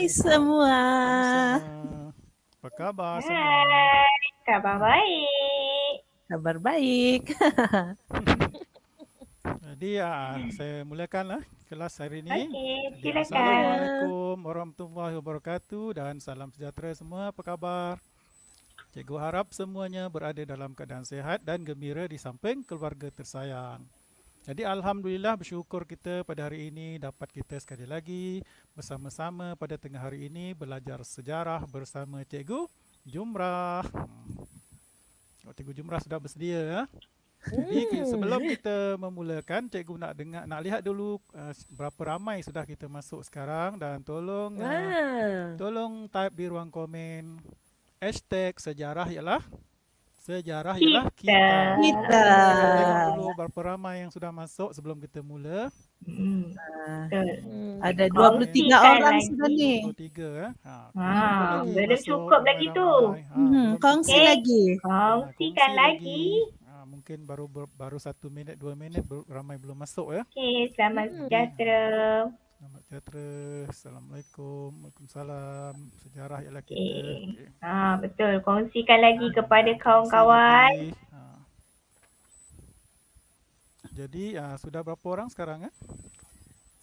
Hai semua. Apa khabar Hai. semua? Hai, khabar baik. kabar baik. Jadi uh, saya mulakanlah kelas hari ini. Okay, silakan. Assalamualaikum warahmatullahi wabarakatuh dan salam sejahtera semua. Apa khabar? Cikgu harap semuanya berada dalam keadaan sehat dan gembira di samping keluarga tersayang. Jadi alhamdulillah bersyukur kita pada hari ini dapat kita sekali lagi bersama-sama pada tengah hari ini belajar sejarah bersama Cikgu Jumrah. Hmm. Oh, Cikgu Jumrah sudah bersedia ya. Jadi hmm. sebelum kita memulakan Cikgu nak dengar nak lihat dulu uh, berapa ramai sudah kita masuk sekarang dan tolong uh, tolong type di ruang komen hashtag sejarah ialah Sejarah kita. ialah kita. Kita. Tengok berapa ramai yang sudah masuk sebelum kita mula. Hmm. hmm. Ada 23 orang lagi. sudah ni. 23 eh. Ha. Ha, belum cukup lagi tu. Ha, hmm, kongsi okay. Eh, lagi. Kongsikan ha, lagi. lagi. Ha, mungkin baru baru 1 minit dua minit ramai belum masuk ya. Okey, selamat hmm. sejahtera. Selamat sejahtera. Assalamualaikum. Waalaikumsalam. Sejarah ialah kita. Okay. Eh. Okay. Ah, ha, betul. Kongsikan lagi ah. kepada kawan-kawan. Ah. Jadi, ah, sudah berapa orang sekarang? Eh?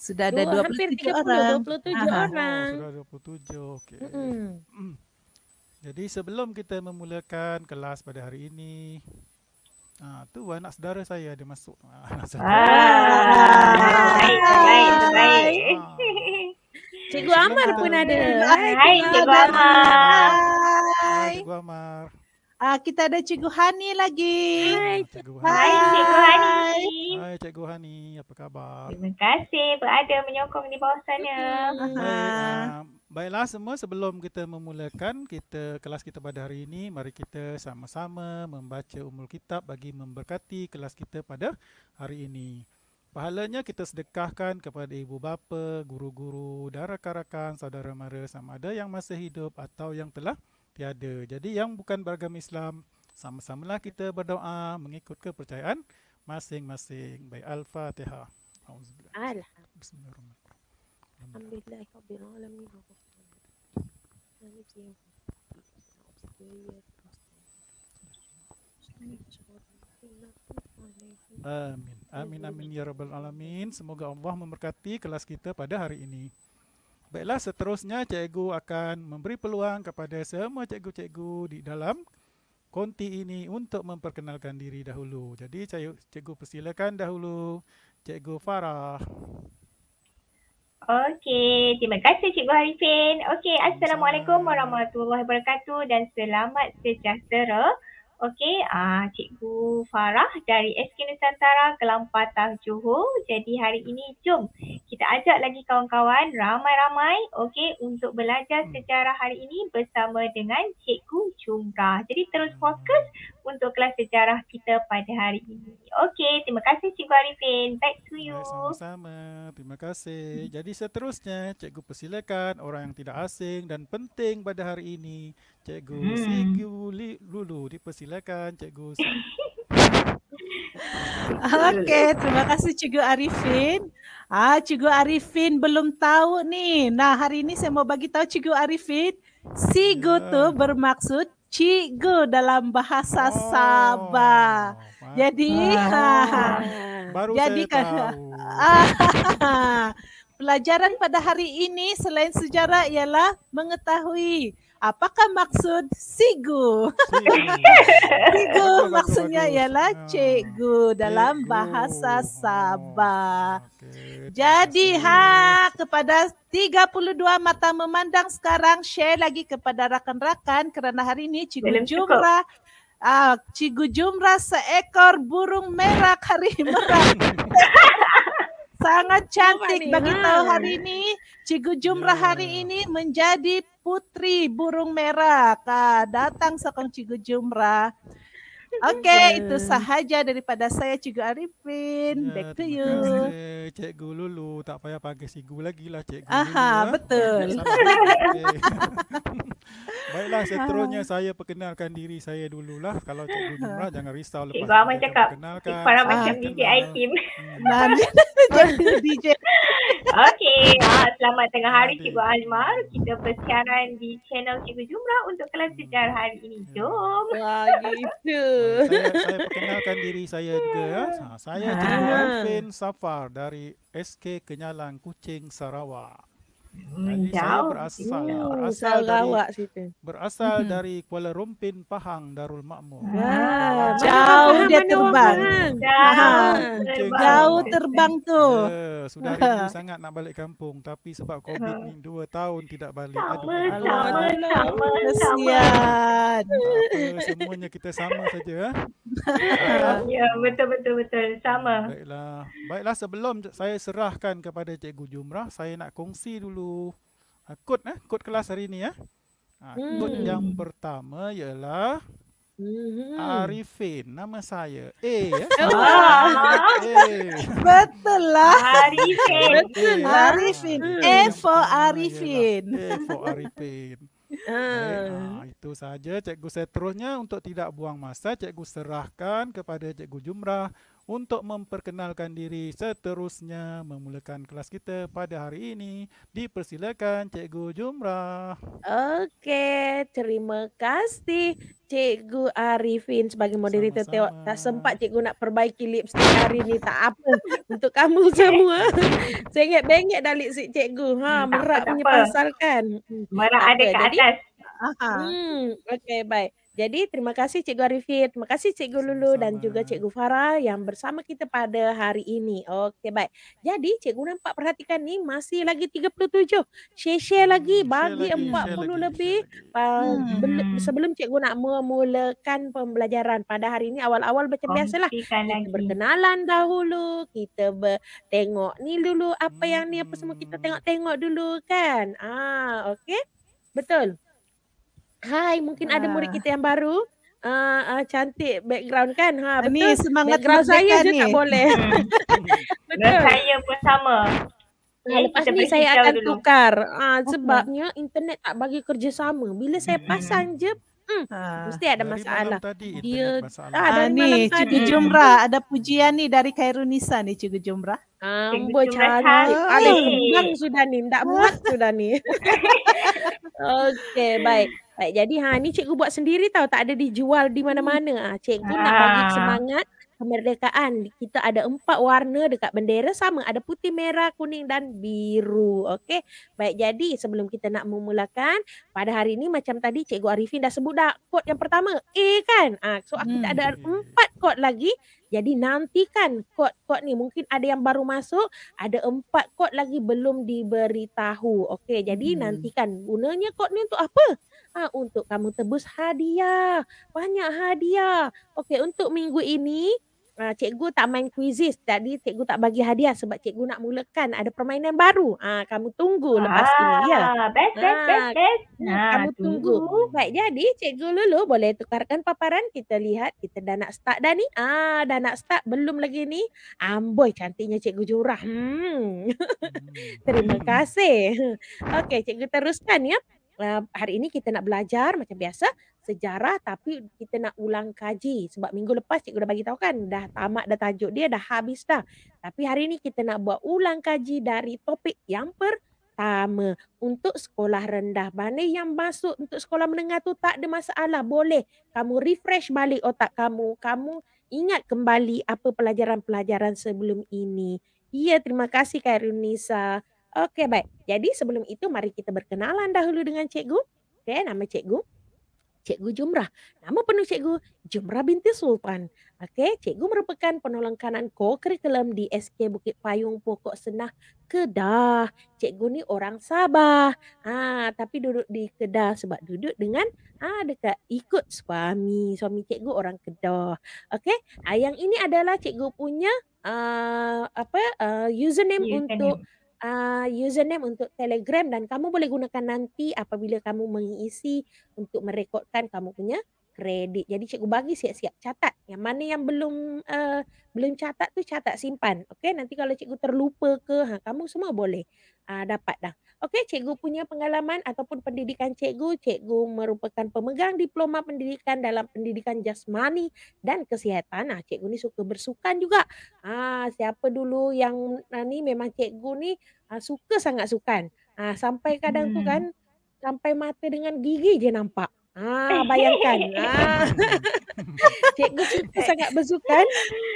Sudah ada Dua, 27 hampir 30, orang. 27 orang. Oh, sudah 27. Okay. Mm-hmm. Jadi, sebelum kita memulakan kelas pada hari ini, Ah, tu lah anak saudara saya ada masuk. Ah, anak saudara. Ah, baik, baik, baik. Cikgu Amar pun ada. Hai, Cikgu Amar. Hai, Cikgu Amar. Uh, kita ada Cikgu Hani lagi. Hai Cikgu Hani. Hai Cikgu Hani. Hai Cikgu Hani, apa khabar? Terima kasih berada menyokong di bawah sana. Baik, uh, baiklah semua sebelum kita memulakan kita kelas kita pada hari ini, mari kita sama-sama membaca umur kitab bagi memberkati kelas kita pada hari ini. Pahalanya kita sedekahkan kepada ibu bapa, guru-guru, darah karakan, saudara mara sama ada yang masih hidup atau yang telah tiada. Jadi yang bukan beragama Islam, sama-samalah kita berdoa mengikut kepercayaan masing-masing. Baik Al-Fatihah. Alhamdulillah. Amin. Amin amin ya rabbal alamin. Semoga Allah memberkati kelas kita pada hari ini. Baiklah, seterusnya cikgu akan memberi peluang kepada semua cikgu-cikgu di dalam konti ini untuk memperkenalkan diri dahulu. Jadi, cikgu persilakan dahulu cikgu Farah. Okey, terima kasih Cikgu Harifin. Okey, Assalamualaikum warahmatullahi wabarakatuh dan selamat sejahtera. Okey, uh, Cikgu Farah dari SK Nusantara, Kelampatah, Johor. Jadi hari ini jom kita ajak lagi kawan-kawan ramai-ramai okey untuk belajar hmm. sejarah hari ini bersama dengan cikgu Chungra. Jadi terus hmm. fokus untuk kelas sejarah kita pada hari ini. Okey, terima kasih cikgu Arifin. Back to you. Sama-sama. Terima kasih. Jadi seterusnya cikgu persilakan orang yang tidak asing dan penting pada hari ini, cikgu hmm. Sigi Lulu dipersilakan cikgu. Sigi. Okay, terima kasih Cikgu Arifin. Ah, Cikgu Arifin belum tahu ni. Nah, hari ini saya mau bagi tahu Cikgu Arifin. Cikgu ya. yeah. tu bermaksud Cikgu dalam bahasa oh, Sabah. Jadi, oh, ha, baru jadi saya tahu. pelajaran pada hari ini selain sejarah ialah mengetahui apakah maksud sigu? sigu maksudnya ialah ah, cikgu dalam bahasa Sabah. Jadi ha kepada 32 mata memandang sekarang share lagi kepada rakan-rakan kerana hari ini Cikgu Jumrah Ah, Cikgu Jumrah seekor burung merak hari merah. sangat cantik ni, bagi ha. tahu hari ini Cikgu Jumrah yeah. hari ini menjadi putri burung merah. Kak, datang sokong Cikgu Jumrah. Okay, yeah. itu sahaja daripada saya Cikgu Arifin. Yeah, Back to you. Kasih, cikgu Lulu, tak payah panggil Cikgu lagi lah Cikgu Aha, Lulu. Ah. Betul. Baiklah, seterusnya saya perkenalkan diri saya dululah. Kalau Cikgu Nurah, jangan risau. Lepas cikgu Aman cakap, perkenalkan. Cikgu Aman macam ah, DJ I-Team. Hmm. jadi DJ. Okay, ah, selamat tengah hari Cikgu Almar. Kita bersiaran di channel Cikgu Jumrah untuk kelas sejarah hari ini. Ya. Jom. Wah, gitu saya, saya perkenalkan diri saya juga ya. saya Alvin ha. Safar dari SK Kenyalang Kucing Sarawak. Hmm, jauh. berasal, Eww, berasal dari berasal hmm. dari Kuala Rumpin Pahang Darul Makmur. Wah, wow. jauh dia terbang. Jauh, jauh terbang tu. Ya, sudah rindu sangat nak balik kampung tapi sebab Covid ni dua tahun tidak balik. Sama, Aduh. Kesian. Semuanya kita sama saja. Eh? ya, betul betul betul sama. Baiklah. Baiklah sebelum saya serahkan kepada Cikgu Jumrah, saya nak kongsi dulu kod ah, uh, eh, kod kelas hari ni ya. Eh. Ah, kod hmm. yang pertama ialah Mm-hmm. Arifin nama saya. A ya. Ah. Betul lah. Arifin. Lah. Arifin. Hmm. Lah. A for Arifin. A for Arifin. Ah itu saja cikgu terusnya untuk tidak buang masa cikgu serahkan kepada cikgu Jumrah untuk memperkenalkan diri seterusnya memulakan kelas kita pada hari ini. Dipersilakan Cikgu Jumrah. Okey, terima kasih Cikgu Arifin sebagai moderator tewak. Tak sempat Cikgu nak perbaiki lipstick hari ni. Tak apa untuk kamu semua. Sengit-bengit dah lipstick Cikgu. Ha, hmm, merah punya pasal kan. Merah ada ke atas. Hmm, Okey, baik. Jadi terima kasih Cikgu Arifit, terima kasih Cikgu Lulu Sama-sama. dan juga Cikgu Farah yang bersama kita pada hari ini. Okey baik. Jadi Cikgu nampak perhatikan ni masih lagi 37. Share-share hmm, lagi bagi share 40 lagi. lebih hmm, hmm. sebelum Cikgu nak memulakan pembelajaran pada hari ini awal-awal macam biasalah. Kita berkenalan dahulu, kita ber- tengok ni dulu apa yang ni apa semua kita hmm. tengok-tengok dulu kan. Ah okey. Betul. Hai, mungkin ah. ada murid ah. kita yang baru. Uh, uh, cantik background kan ha betul ni, semangat background saya je ni. tak boleh hmm. betul saya pun sama Lepas, Lepas ni saya akan dulu. tukar uh, sebabnya okay. internet tak bagi kerjasama bila saya hmm. pasang je hmm, ha. mesti ada masalah dari tadi, dia masalah. Ah, ha, ni cikgu jumra ada pujian ni dari Khairunisa ni cikgu Jumrah. Amboi um, Alih, sudah ni Tak muat sudah ni Okay, baik Baik, jadi ha ni cikgu buat sendiri tau, tak ada dijual di mana-mana. Ha, cikgu ha. nak ah. bagi semangat kemerdekaan. Kita ada empat warna dekat bendera sama. Ada putih, merah, kuning dan biru. Okey. Baik, jadi sebelum kita nak memulakan, pada hari ini macam tadi Cikgu Arifin dah sebut dah kod yang pertama. A kan? Ha, so, hmm. kita ada empat kod lagi. Jadi nantikan kod-kod ni mungkin ada yang baru masuk, ada empat kod lagi belum diberitahu. Okey, jadi hmm. nantikan gunanya kod ni untuk apa? doa ah, untuk kamu tebus hadiah. Banyak hadiah. Okey, untuk minggu ini Uh, cikgu tak main kuisis. Jadi cikgu tak bagi hadiah sebab cikgu nak mulakan ada permainan baru. uh, kamu tunggu lepas ah, ini ya. Best uh, best best best. Nah, kamu tunggu. tunggu. Baik, jadi cikgu Lulu boleh tukarkan paparan. Kita lihat kita dah nak start dah ni. Ah dah nak start belum lagi ni. Amboi cantiknya cikgu Jurah. Hmm. Terima hmm. kasih. Okey, cikgu teruskan ya. Ehm, hari ini kita nak belajar macam biasa sejarah tapi kita nak ulang kaji sebab minggu lepas cikgu dah bagi tahu kan dah tamat dah tajuk dia dah habis dah. Tapi hari ini kita nak buat ulang kaji dari topik yang pertama untuk sekolah rendah. Mana yang masuk untuk sekolah menengah tu tak ada masalah boleh kamu refresh balik otak kamu. Kamu ingat kembali apa pelajaran-pelajaran sebelum ini. Ya terima kasih Kak Runisa. Oke, baik. Jadi sebelum itu mari kita berkenalan dahulu dengan cikgu. Oke, nama cikgu? Cikgu Jumrah. Nama penuh cikgu? Jumrah binti Sulpan. Oke, cikgu merupakan penolong kanan co-curriculum di SK Bukit Payung Pokok Senah, Kedah. Cikgu ni orang Sabah. Ah tapi duduk di Kedah sebab duduk dengan ah dekat ikut suami. Suami cikgu orang Kedah. Oke, ah, yang ini adalah cikgu punya uh, apa uh, username, username untuk uh, username untuk Telegram dan kamu boleh gunakan nanti apabila kamu mengisi untuk merekodkan kamu punya kredit. Jadi cikgu bagi siap-siap catat. Yang mana yang belum uh, belum catat tu catat simpan. Okey, nanti kalau cikgu terlupa ke, ha, kamu semua boleh uh, dapat dah. Okey, cikgu punya pengalaman ataupun pendidikan cikgu, cikgu merupakan pemegang diploma pendidikan dalam pendidikan jasmani dan kesihatan. Nah, cikgu ni suka bersukan juga. Ah, siapa dulu yang ah, ni memang cikgu ni ah, suka sangat sukan. Ah, sampai kadang hmm. tu kan sampai mata dengan gigi je nampak. Ah, eh. bayangkan. Ah. Cikgu cikgu eh. sangat bersukan.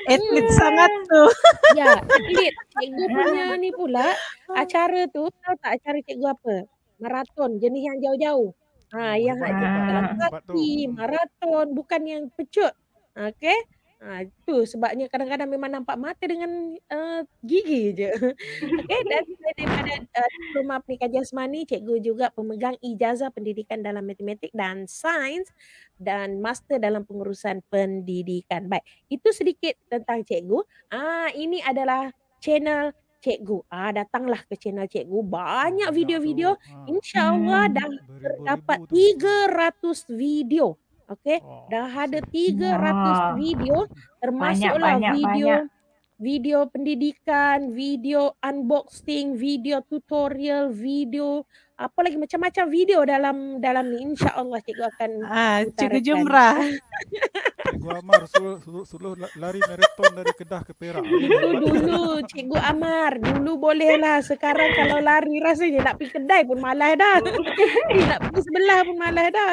Atlet yeah. Hmm. sangat tu. Ya, atlet. Cikgu ah. punya ni pula, ah. acara tu, tahu tak acara cikgu apa? Maraton, jenis yang jauh-jauh. Ha, yang ah, yang ah, dalam kaki, maraton, bukan yang pecut. Okay. Ha, itu sebabnya kadang-kadang memang nampak mata dengan uh, gigi je. Okey, eh, dan daripada Rumah uh, Pendidikan Jasmani, cikgu juga pemegang ijazah pendidikan dalam matematik dan sains dan master dalam pengurusan pendidikan. Baik, itu sedikit tentang cikgu. Ah, ini adalah channel cikgu. Ah, datanglah ke channel cikgu. Banyak video-video. Ha. InsyaAllah hmm. dah terdapat 300 video. Okey, oh. dah ada 300 video termasuklah video video pendidikan, video unboxing, video tutorial, video apa lagi macam-macam video dalam dalam ni insya-Allah cikgu akan Ah, cikgu jumrah. Cikgu Amar suruh, suruh, suruh lari marathon dari Kedah ke Perak. Dulu, dulu Cikgu Amar. Dulu bolehlah. Sekarang kalau lari rasanya nak pergi kedai pun malas dah. nak pergi sebelah pun malas dah.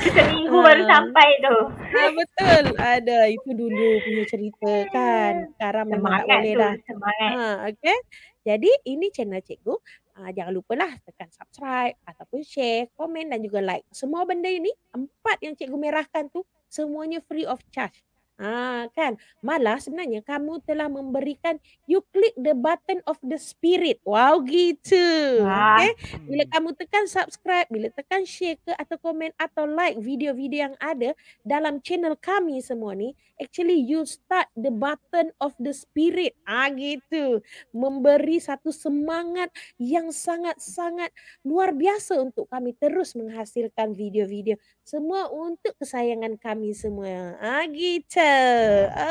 Cikgu uh, baru sampai tu. Ha, betul. Ada. Itu dulu punya cerita kan. Sekarang memang tak boleh tu, dah. Semangat. Ha, okay. Jadi ini channel cikgu. Uh, jangan lah tekan subscribe ataupun share, komen dan juga like. Semua benda ini, empat yang cikgu merahkan tu semuanya free of charge. Ha, kan? Malah sebenarnya kamu telah memberikan you click the button of the spirit. Wow gitu. Ha. Okay? Bila hmm. kamu tekan subscribe, bila tekan share ke atau komen atau like video-video yang ada dalam channel kami semua ni, actually you start the button of the spirit. Ha, gitu. Memberi satu semangat yang sangat-sangat luar biasa untuk kami terus menghasilkan video-video semua untuk kesayangan kami semua. Ha, gitu.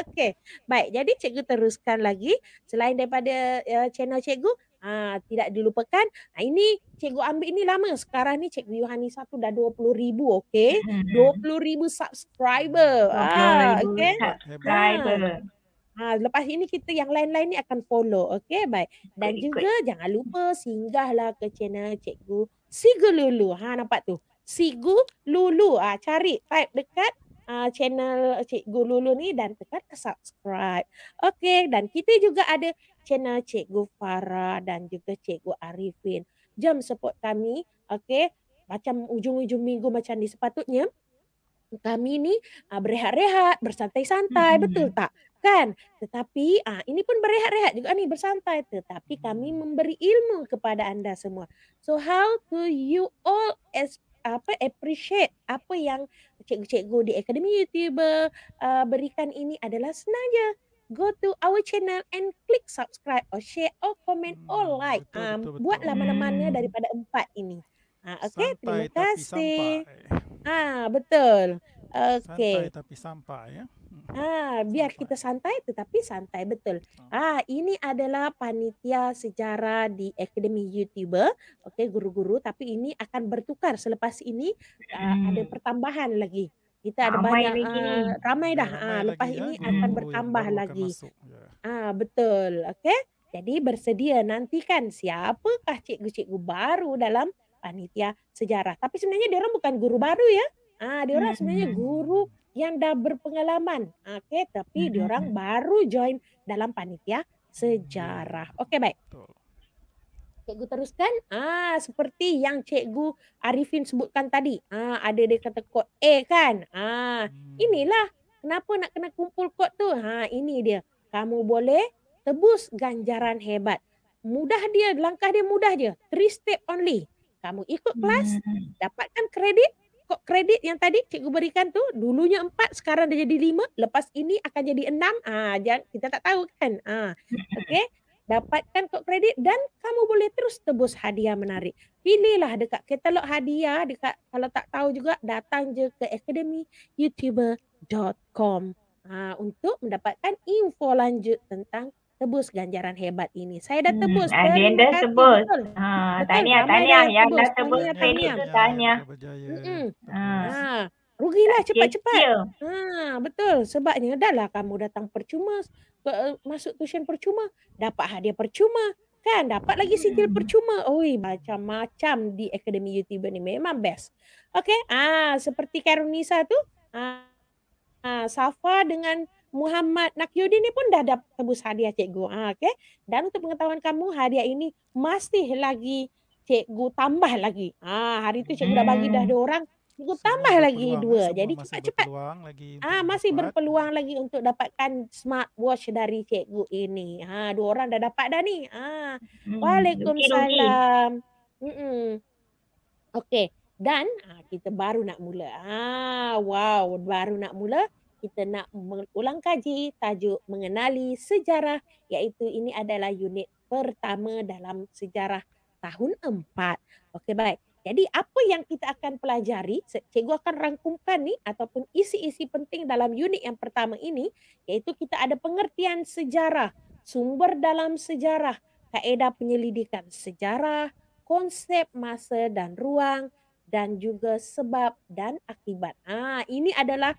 Okey. Baik, jadi cikgu teruskan lagi selain daripada uh, channel cikgu Ah, tidak dilupakan. Ah, ini cikgu ambil ini lama. Sekarang ni cikgu Yohani satu dah dua puluh ribu, okey hmm. dua puluh ribu subscriber. 20 ah, okay? subscriber. Ah, ha, lepas ini kita yang lain-lain ni akan follow, okey Baik. Dan Very juga good. jangan lupa singgahlah ke channel cikgu Sigu Lulu. Ha, nampak tu? Sigu Lulu. Ah, cari type dekat uh, channel Cikgu Lulu ni dan tekan subscribe. Okey dan kita juga ada channel Cikgu Farah dan juga Cikgu Arifin. Jom support kami. Okey. Macam ujung-ujung minggu macam ni sepatutnya kami ni uh, berehat-rehat, bersantai-santai, hmm. betul tak? Kan? Tetapi uh, ini pun berehat-rehat juga ni, bersantai. Tetapi kami memberi ilmu kepada anda semua. So how to you all as apa appreciate apa yang cikgu-cikgu di Akademi YouTuber uh, berikan ini adalah senangnya go to our channel and click subscribe or share or comment hmm, or like betul, um, betul, betul, buatlah betul. hmm. daripada empat ini ha uh, okey terima kasih ah betul Okay. santai tapi sampai ya Ah, biar kita santai tetapi santai betul. Hmm. Ah, ini adalah panitia sejarah di Akademi YouTuber. Okey, guru-guru tapi ini akan bertukar selepas ini ah, hmm. ada pertambahan lagi. Kita ada ramai banyak lagi. Uh, ramai dah. Ya, ramai ah, lagi lepas oh, ya? ini hmm. akan bertambah oh, lagi. Yeah. Ah, betul. Okey. Jadi bersedia nantikan siapakah cikgu-cikgu baru dalam panitia sejarah. Tapi sebenarnya dia orang bukan guru baru ya. Ah, dia orang hmm, hmm, sebenarnya guru yang dah berpengalaman. Okey, tapi hmm. diorang hmm, hmm. baru join dalam panitia sejarah. Hmm. Okey, baik. Cikgu teruskan. Ah, seperti yang Cikgu Arifin sebutkan tadi. Ah, ada dia kata kod A kan? Ah, inilah kenapa nak kena kumpul kod tu. Ha, ini dia. Kamu boleh tebus ganjaran hebat. Mudah dia, langkah dia mudah je. Three step only. Kamu ikut kelas, dapatkan kredit, kok kredit yang tadi cikgu berikan tu dulunya empat sekarang dah jadi lima lepas ini akan jadi enam ah jangan kita tak tahu kan ah okey dapatkan kok kredit dan kamu boleh terus tebus hadiah menarik pilihlah dekat kita katalog hadiah dekat kalau tak tahu juga datang je ke academyyoutuber.com ah untuk mendapatkan info lanjut tentang tebus ganjaran hebat ini. Saya dah hmm, tebus. Hmm, yang dah tebus. tanya tanya Yang dah tebus tahniah. Tahniah. Hmm. Ha. Rugilah cepat-cepat. Ha, betul. Sebabnya dah lah kamu datang percuma. Eh, masuk tuition percuma. Dapat hadiah percuma. Kan dapat lagi sijil hmm. percuma. Oi, macam-macam di Akademi YouTuber ni memang best. Okay. Ah, seperti Karunisa tu. Ah, Safa dengan Muhammad Nakyudi ni pun dah dapat tebus hadiah cikgu. Ha, ah, okay? Dan untuk pengetahuan kamu, hadiah ini masih lagi cikgu tambah lagi. Ha, hari tu cikgu hmm. dah bagi dah hmm. dua orang. Cikgu semua tambah lagi dua. Semua Jadi cepat-cepat. Ah, ha, masih dapat. berpeluang lagi untuk dapatkan smartwatch dari cikgu ini. Ha, dua orang dah dapat dah ni. Ha. Hmm. Waalaikumsalam. Okay, okay. okay. Dan kita baru nak mula. Ah, ha, wow. Baru nak mula kita nak mengulang kaji tajuk mengenali sejarah iaitu ini adalah unit pertama dalam sejarah tahun 4. Okey baik. Jadi apa yang kita akan pelajari, cikgu akan rangkumkan ni ataupun isi-isi penting dalam unit yang pertama ini iaitu kita ada pengertian sejarah, sumber dalam sejarah, kaedah penyelidikan sejarah, konsep masa dan ruang, dan juga sebab dan akibat. Ah, ini adalah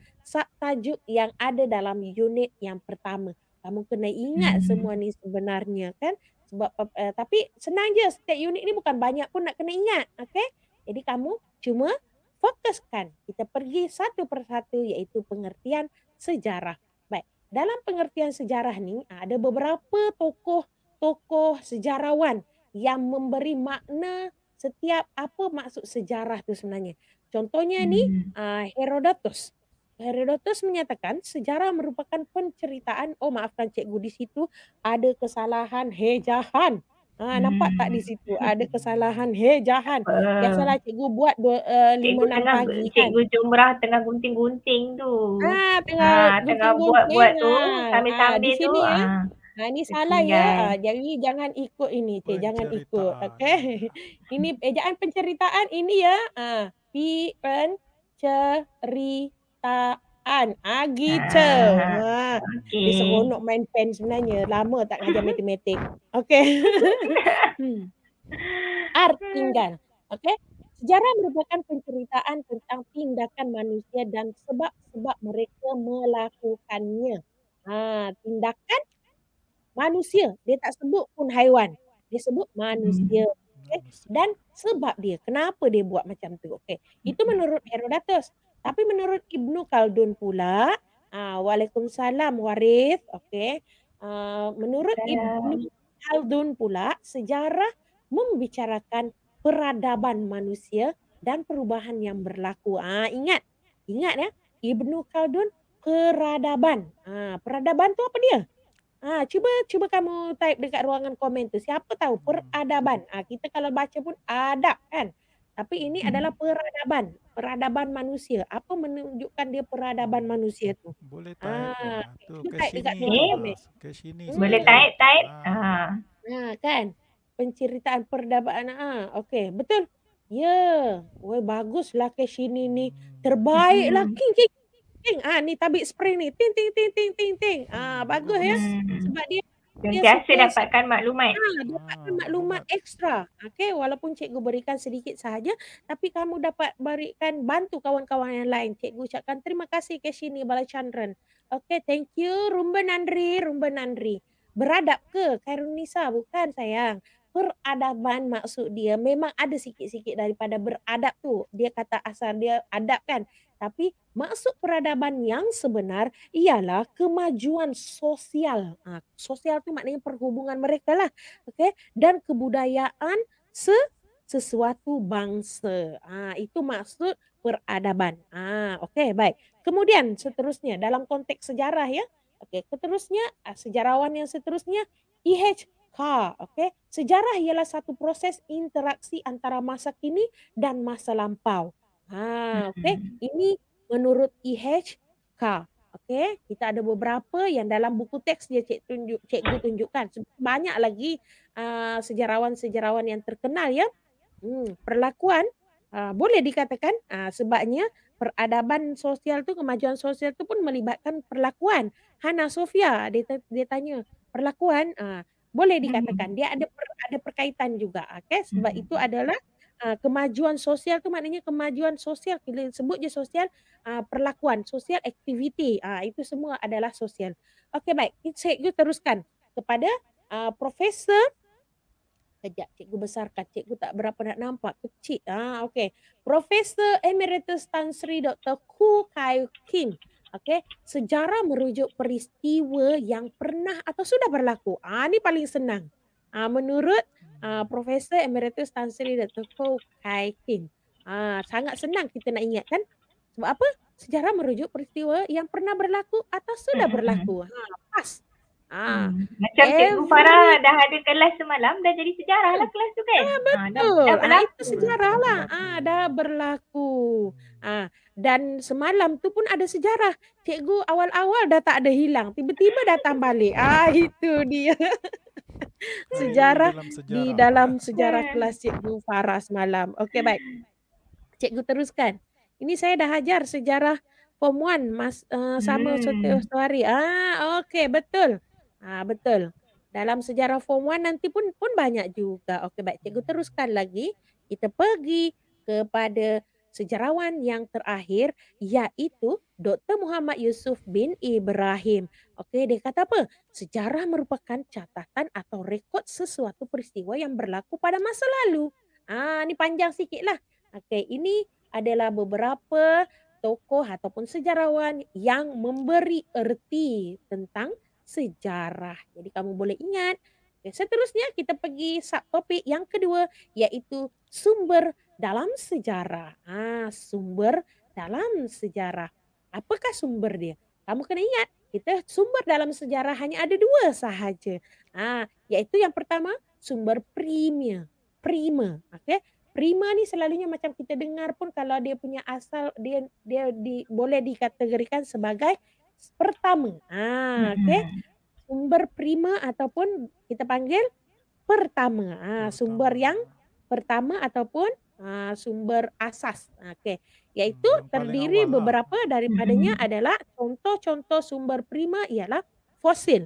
tajuk yang ada dalam unit yang pertama. Kamu kena ingat hmm. semua ni sebenarnya kan? Sebab uh, tapi senang je setiap unit ni bukan banyak pun nak kena ingat, okey? Jadi kamu cuma fokuskan. Kita pergi satu persatu iaitu pengertian sejarah. Baik. Dalam pengertian sejarah ni ha, ada beberapa tokoh-tokoh sejarawan yang memberi makna setiap apa maksud sejarah itu sebenarnya. Contohnya hmm. ni uh, ah, Herodotus. Herodotus menyatakan sejarah merupakan penceritaan. Oh maafkan cikgu di situ ada kesalahan hejahan. Ha, hmm. Nampak tak di hmm. situ ada kesalahan hejahan. Uh. Ah. Yang salah cikgu buat dua, uh, lima enam pagi kan. Cikgu Jumrah tengah gunting-gunting tu. Ha, tengah ha, tengah buat-buat tu lah. sambil-sambil ha, tu. ha. Ha. Ha, ini salah ya. Ah, jadi jangan ikut ini. Cik. Jangan ikut. Okay. ini ejaan penceritaan ini ya. Ha, penceritaan. Agi ah, ha, okay. Ini seronok main pen sebenarnya. Lama tak ajar matematik. Okay. Hmm. Art tinggal. Okay. Sejarah merupakan penceritaan tentang tindakan manusia dan sebab-sebab mereka melakukannya. ah tindakan manusia dia tak sebut pun haiwan dia sebut manusia hmm. okey dan sebab dia kenapa dia buat macam tu okey itu hmm. menurut Herodotus tapi menurut Ibnu Khaldun pula ah waalaikumsalam Warith okey ah menurut Ibnu Khaldun pula sejarah membicarakan peradaban manusia dan perubahan yang berlaku ah ingat ingat ya Ibnu Khaldun peradaban ah peradaban tu apa dia Ah, cuba cuba kamu type dekat ruangan komen tu. Siapa tahu peradaban. Ah, kita kalau baca pun adab kan. Tapi ini hmm. adalah peradaban. Peradaban manusia. Apa menunjukkan dia peradaban manusia tu? Boleh ha, type. Ah, tu, ke, type sini. Dekat ke sini. Hmm. Boleh type, type. Ah. Ah. kan. Penceritaan peradaban. Ah, okey. Betul. Ya. Yeah. bagus lah ke sini ni. Hmm. Terbaiklah. Hmm. King, ting ah ni tabik spray ni ting ting ting ting ting ting ah hmm. bagus ya. hmm. ya sebab dia dia sentiasa dapatkan maklumat ah, dapatkan ah. maklumat extra okey walaupun cikgu berikan sedikit sahaja tapi kamu dapat berikan bantu kawan-kawan yang lain cikgu ucapkan terima kasih ke sini bala chandran okey thank you rumba nandri rumba nandri beradab ke khairunisa bukan sayang peradaban maksud dia memang ada sikit-sikit daripada beradab tu. Dia kata asal dia adab kan. Tapi maksud peradaban yang sebenar ialah kemajuan sosial. Ha, sosial tu maknanya perhubungan mereka lah. Okay? Dan kebudayaan se sesuatu bangsa. Ha, itu maksud peradaban. Ah, okey, baik. Kemudian seterusnya dalam konteks sejarah ya. Okey, seterusnya sejarawan yang seterusnya E.H. maka ha, okay. sejarah ialah satu proses interaksi antara masa kini dan masa lampau ha okay. ini menurut IHK okay. kita ada beberapa yang dalam buku teks dia cik tunjuk cikgu tunjukkan banyak lagi uh, sejarawan-sejarawan yang terkenal ya hmm perlakuan uh, boleh dikatakan uh, sebabnya peradaban sosial tu kemajuan sosial tu pun melibatkan perlakuan Hana Sofia dia, dia tanya perlakuan uh, boleh hmm. dikatakan dia ada per, ada perkaitan juga ah, okay? sebab hmm. itu adalah uh, kemajuan sosial tu maknanya kemajuan sosial kita sebut je sosial uh, perlakuan sosial aktiviti uh, itu semua adalah sosial Okay, baik cikgu teruskan kepada uh, profesor Sekejap, cikgu besarkan. Cikgu tak berapa nak nampak. Kecil. Ah, okay. Profesor Emeritus Tan Sri Dr. Ku Kai Kim. Okey, sejarah merujuk peristiwa yang pernah atau sudah berlaku. Ah ni paling senang. Ah menurut ah, Profesor Emeritus Tan Sri Dr. Ko Kai Kim. Ah sangat senang kita nak ingat kan? Sebab apa? Sejarah merujuk peristiwa yang pernah berlaku atau sudah mm-hmm. berlaku. Ha, pas. Ah, ah, macam every... Cikgu Farah dah ada kelas semalam dah jadi sejarah lah kelas tu kan? Ah, betul. Ah, dah, dah ah, itu sejarah lah. Ah, dah berlaku. Ah, dan semalam tu pun ada sejarah. Cikgu awal-awal dah tak ada hilang. Tiba-tiba datang balik. Ah, itu dia. sejarah, sejarah di dalam sejarah kelas Cikgu Farah semalam. Okey, baik. Cikgu teruskan. Ini saya dah hajar sejarah pemuan mas uh, sama hmm. Soteo Ah, okey, betul ha, betul. Dalam sejarah form 1 nanti pun pun banyak juga. Okey baik cikgu hmm. teruskan lagi. Kita pergi kepada sejarawan yang terakhir iaitu Dr. Muhammad Yusuf bin Ibrahim. Okey dia kata apa? Sejarah merupakan catatan atau rekod sesuatu peristiwa yang berlaku pada masa lalu. Ah ha, ni panjang sikitlah. Okey ini adalah beberapa tokoh ataupun sejarawan yang memberi erti tentang sejarah. Jadi kamu boleh ingat. Oke, seterusnya kita pergi subtopik yang kedua yaitu sumber dalam sejarah. Ah, sumber dalam sejarah. Apakah sumber dia? Kamu kena ingat, kita sumber dalam sejarah hanya ada dua sahaja. Ah, ha, yaitu yang pertama sumber primer. Prima, okey. Prima ni selalunya macam kita dengar pun kalau dia punya asal dia dia di, boleh dikategorikan sebagai pertama. Ah, hmm. okey. Sumber prima ataupun kita panggil pertama. Ah, pertama. sumber yang pertama ataupun ah, sumber asas. Ah, okey. Iaitu mm, yang terdiri lah. beberapa lah. daripadanya hmm. adalah contoh-contoh sumber prima ialah fosil.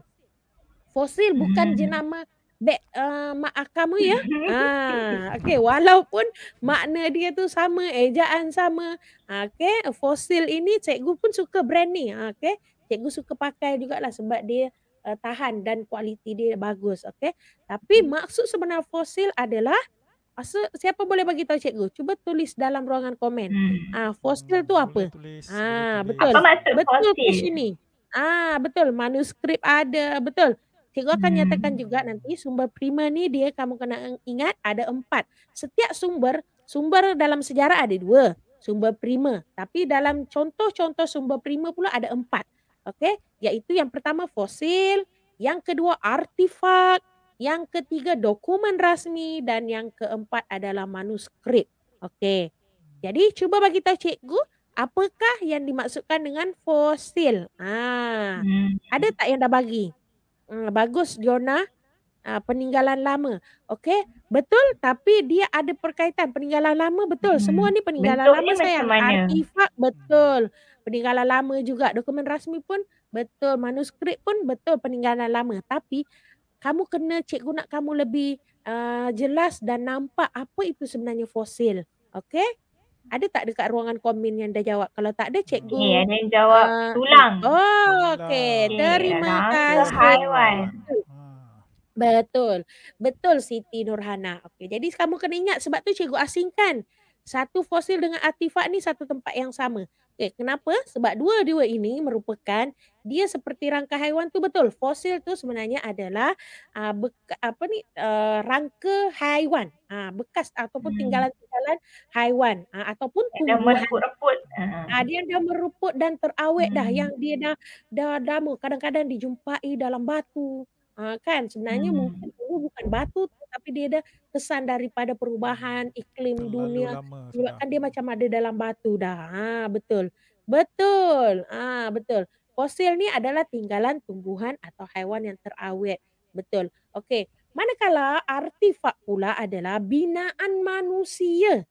Fosil bukan hmm. jenama back uh, ah, mak akamu ya. ha, ah, okay, walaupun makna dia tu sama, ejaan sama. Ah, okay, fosil ini cikgu pun suka brand ni. Okay, cikgu suka pakai jugalah sebab dia uh, tahan dan kualiti dia bagus. Okay, tapi hmm. maksud sebenar fosil adalah Asa, siapa boleh bagi tahu cikgu? Cuba tulis dalam ruangan komen. Hmm. Ah, fosil hmm, tu apa? ah, tulis. betul. Apa betul fosil? Betul ke Ah, betul. Manuskrip ada, betul. Cikgu akan hmm. nyatakan juga nanti sumber prima ni dia kamu kena ingat ada empat. Setiap sumber, sumber dalam sejarah ada dua. Sumber prima. Tapi dalam contoh-contoh sumber prima pula ada empat. Okey, iaitu yang pertama fosil, yang kedua artifak, yang ketiga dokumen rasmi dan yang keempat adalah manuskrip. Okey. Jadi cuba bagi tahu cikgu apakah yang dimaksudkan dengan fosil. Ah. Hmm. Ada tak yang dah bagi? hmm, bagus Diona. uh, ah, peninggalan lama okey betul tapi dia ada perkaitan peninggalan lama betul hmm. semua ni peninggalan Bentuk lama saya artifak hmm. betul peninggalan lama juga dokumen rasmi pun betul manuskrip pun betul peninggalan lama tapi kamu kena cikgu nak kamu lebih uh, jelas dan nampak apa itu sebenarnya fosil okey ada tak dekat ruangan komen yang dah jawab? Kalau tak ada, cikgu. Ni, yang jawab uh, tulang. Oh, okey. Terima okay. kasih. Haiwan. Ah. Betul. Betul, Siti Nurhana. Okay, jadi kamu kena ingat sebab tu cikgu asingkan. Satu fosil dengan artifak ni satu tempat yang sama. Okay, eh, kenapa? Sebab dua-dua ini merupakan dia seperti rangka haiwan tu betul. Fosil tu sebenarnya adalah uh, ah, beka, apa ni uh, rangka haiwan. Uh, bekas ataupun hmm. tinggalan-tinggalan haiwan uh, ataupun tumbuhan. Dia meruput. Uh, dia dah meruput dan terawet dah hmm. yang dia dah dah lama kadang-kadang dijumpai dalam batu. Uh, kan sebenarnya hmm. mungkin dulu bukan batu tapi dia ada kesan daripada perubahan hmm. iklim Terlalu dunia. Lama, kan dia macam ada dalam batu dah. Ha betul. Betul. Ha betul. Fosil ni adalah tinggalan tumbuhan atau haiwan yang terawet. Betul. Okey. Manakala artifak pula adalah binaan manusia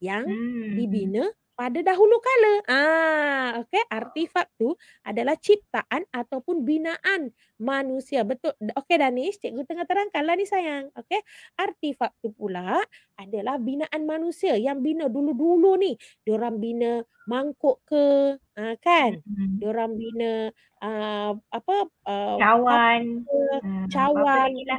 yang hmm. dibina pada dahulu kala. Ah, okey, artifak tu adalah ciptaan ataupun binaan manusia. Betul. Okey Danish, cikgu tengah terangkanlah ni sayang. Okey. Artifak tu pula adalah binaan manusia yang bina dulu-dulu ni. Diorang bina mangkuk ke, ah kan? Diorang bina ah, apa ah, cawan, ke, hmm, cawan. Lah.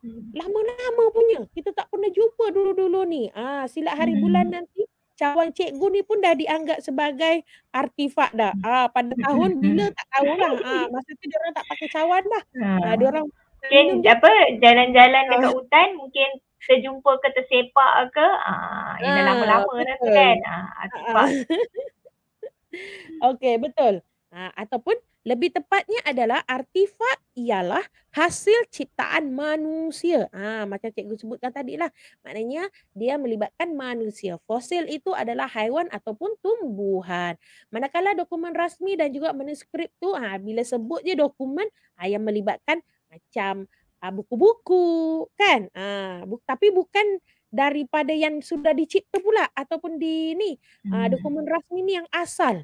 Hmm. Lama-lama punya. Kita tak pernah jumpa dulu-dulu ni. Ah, silat hari hmm. bulan nanti cawan cikgu ni pun dah dianggap sebagai artifak dah. ha, pada hmm. tahun hmm. bila tak tahu lah ha, masa tu dia orang tak pakai cawan lah, ha. Ah, dia orang eh, mungkin dia apa jalan-jalan dekat hutan mungkin terjumpa ke tersepak ke ah ha, yang dah lama-lama ha, dah tu kan. ha, artifak. Ha. Okey betul. ha, ataupun lebih tepatnya adalah artifak ialah hasil ciptaan manusia. Ah ha, macam cikgu sebutkan tadi lah. Maknanya dia melibatkan manusia. Fosil itu adalah haiwan ataupun tumbuhan. Manakala dokumen rasmi dan juga manuskrip tu ah ha, bila sebut je dokumen ha, yang melibatkan macam ha, buku-buku kan. Ah ha, bu- tapi bukan daripada yang sudah dicipta pula ataupun di ni ha, hmm. dokumen rasmi ni yang asal.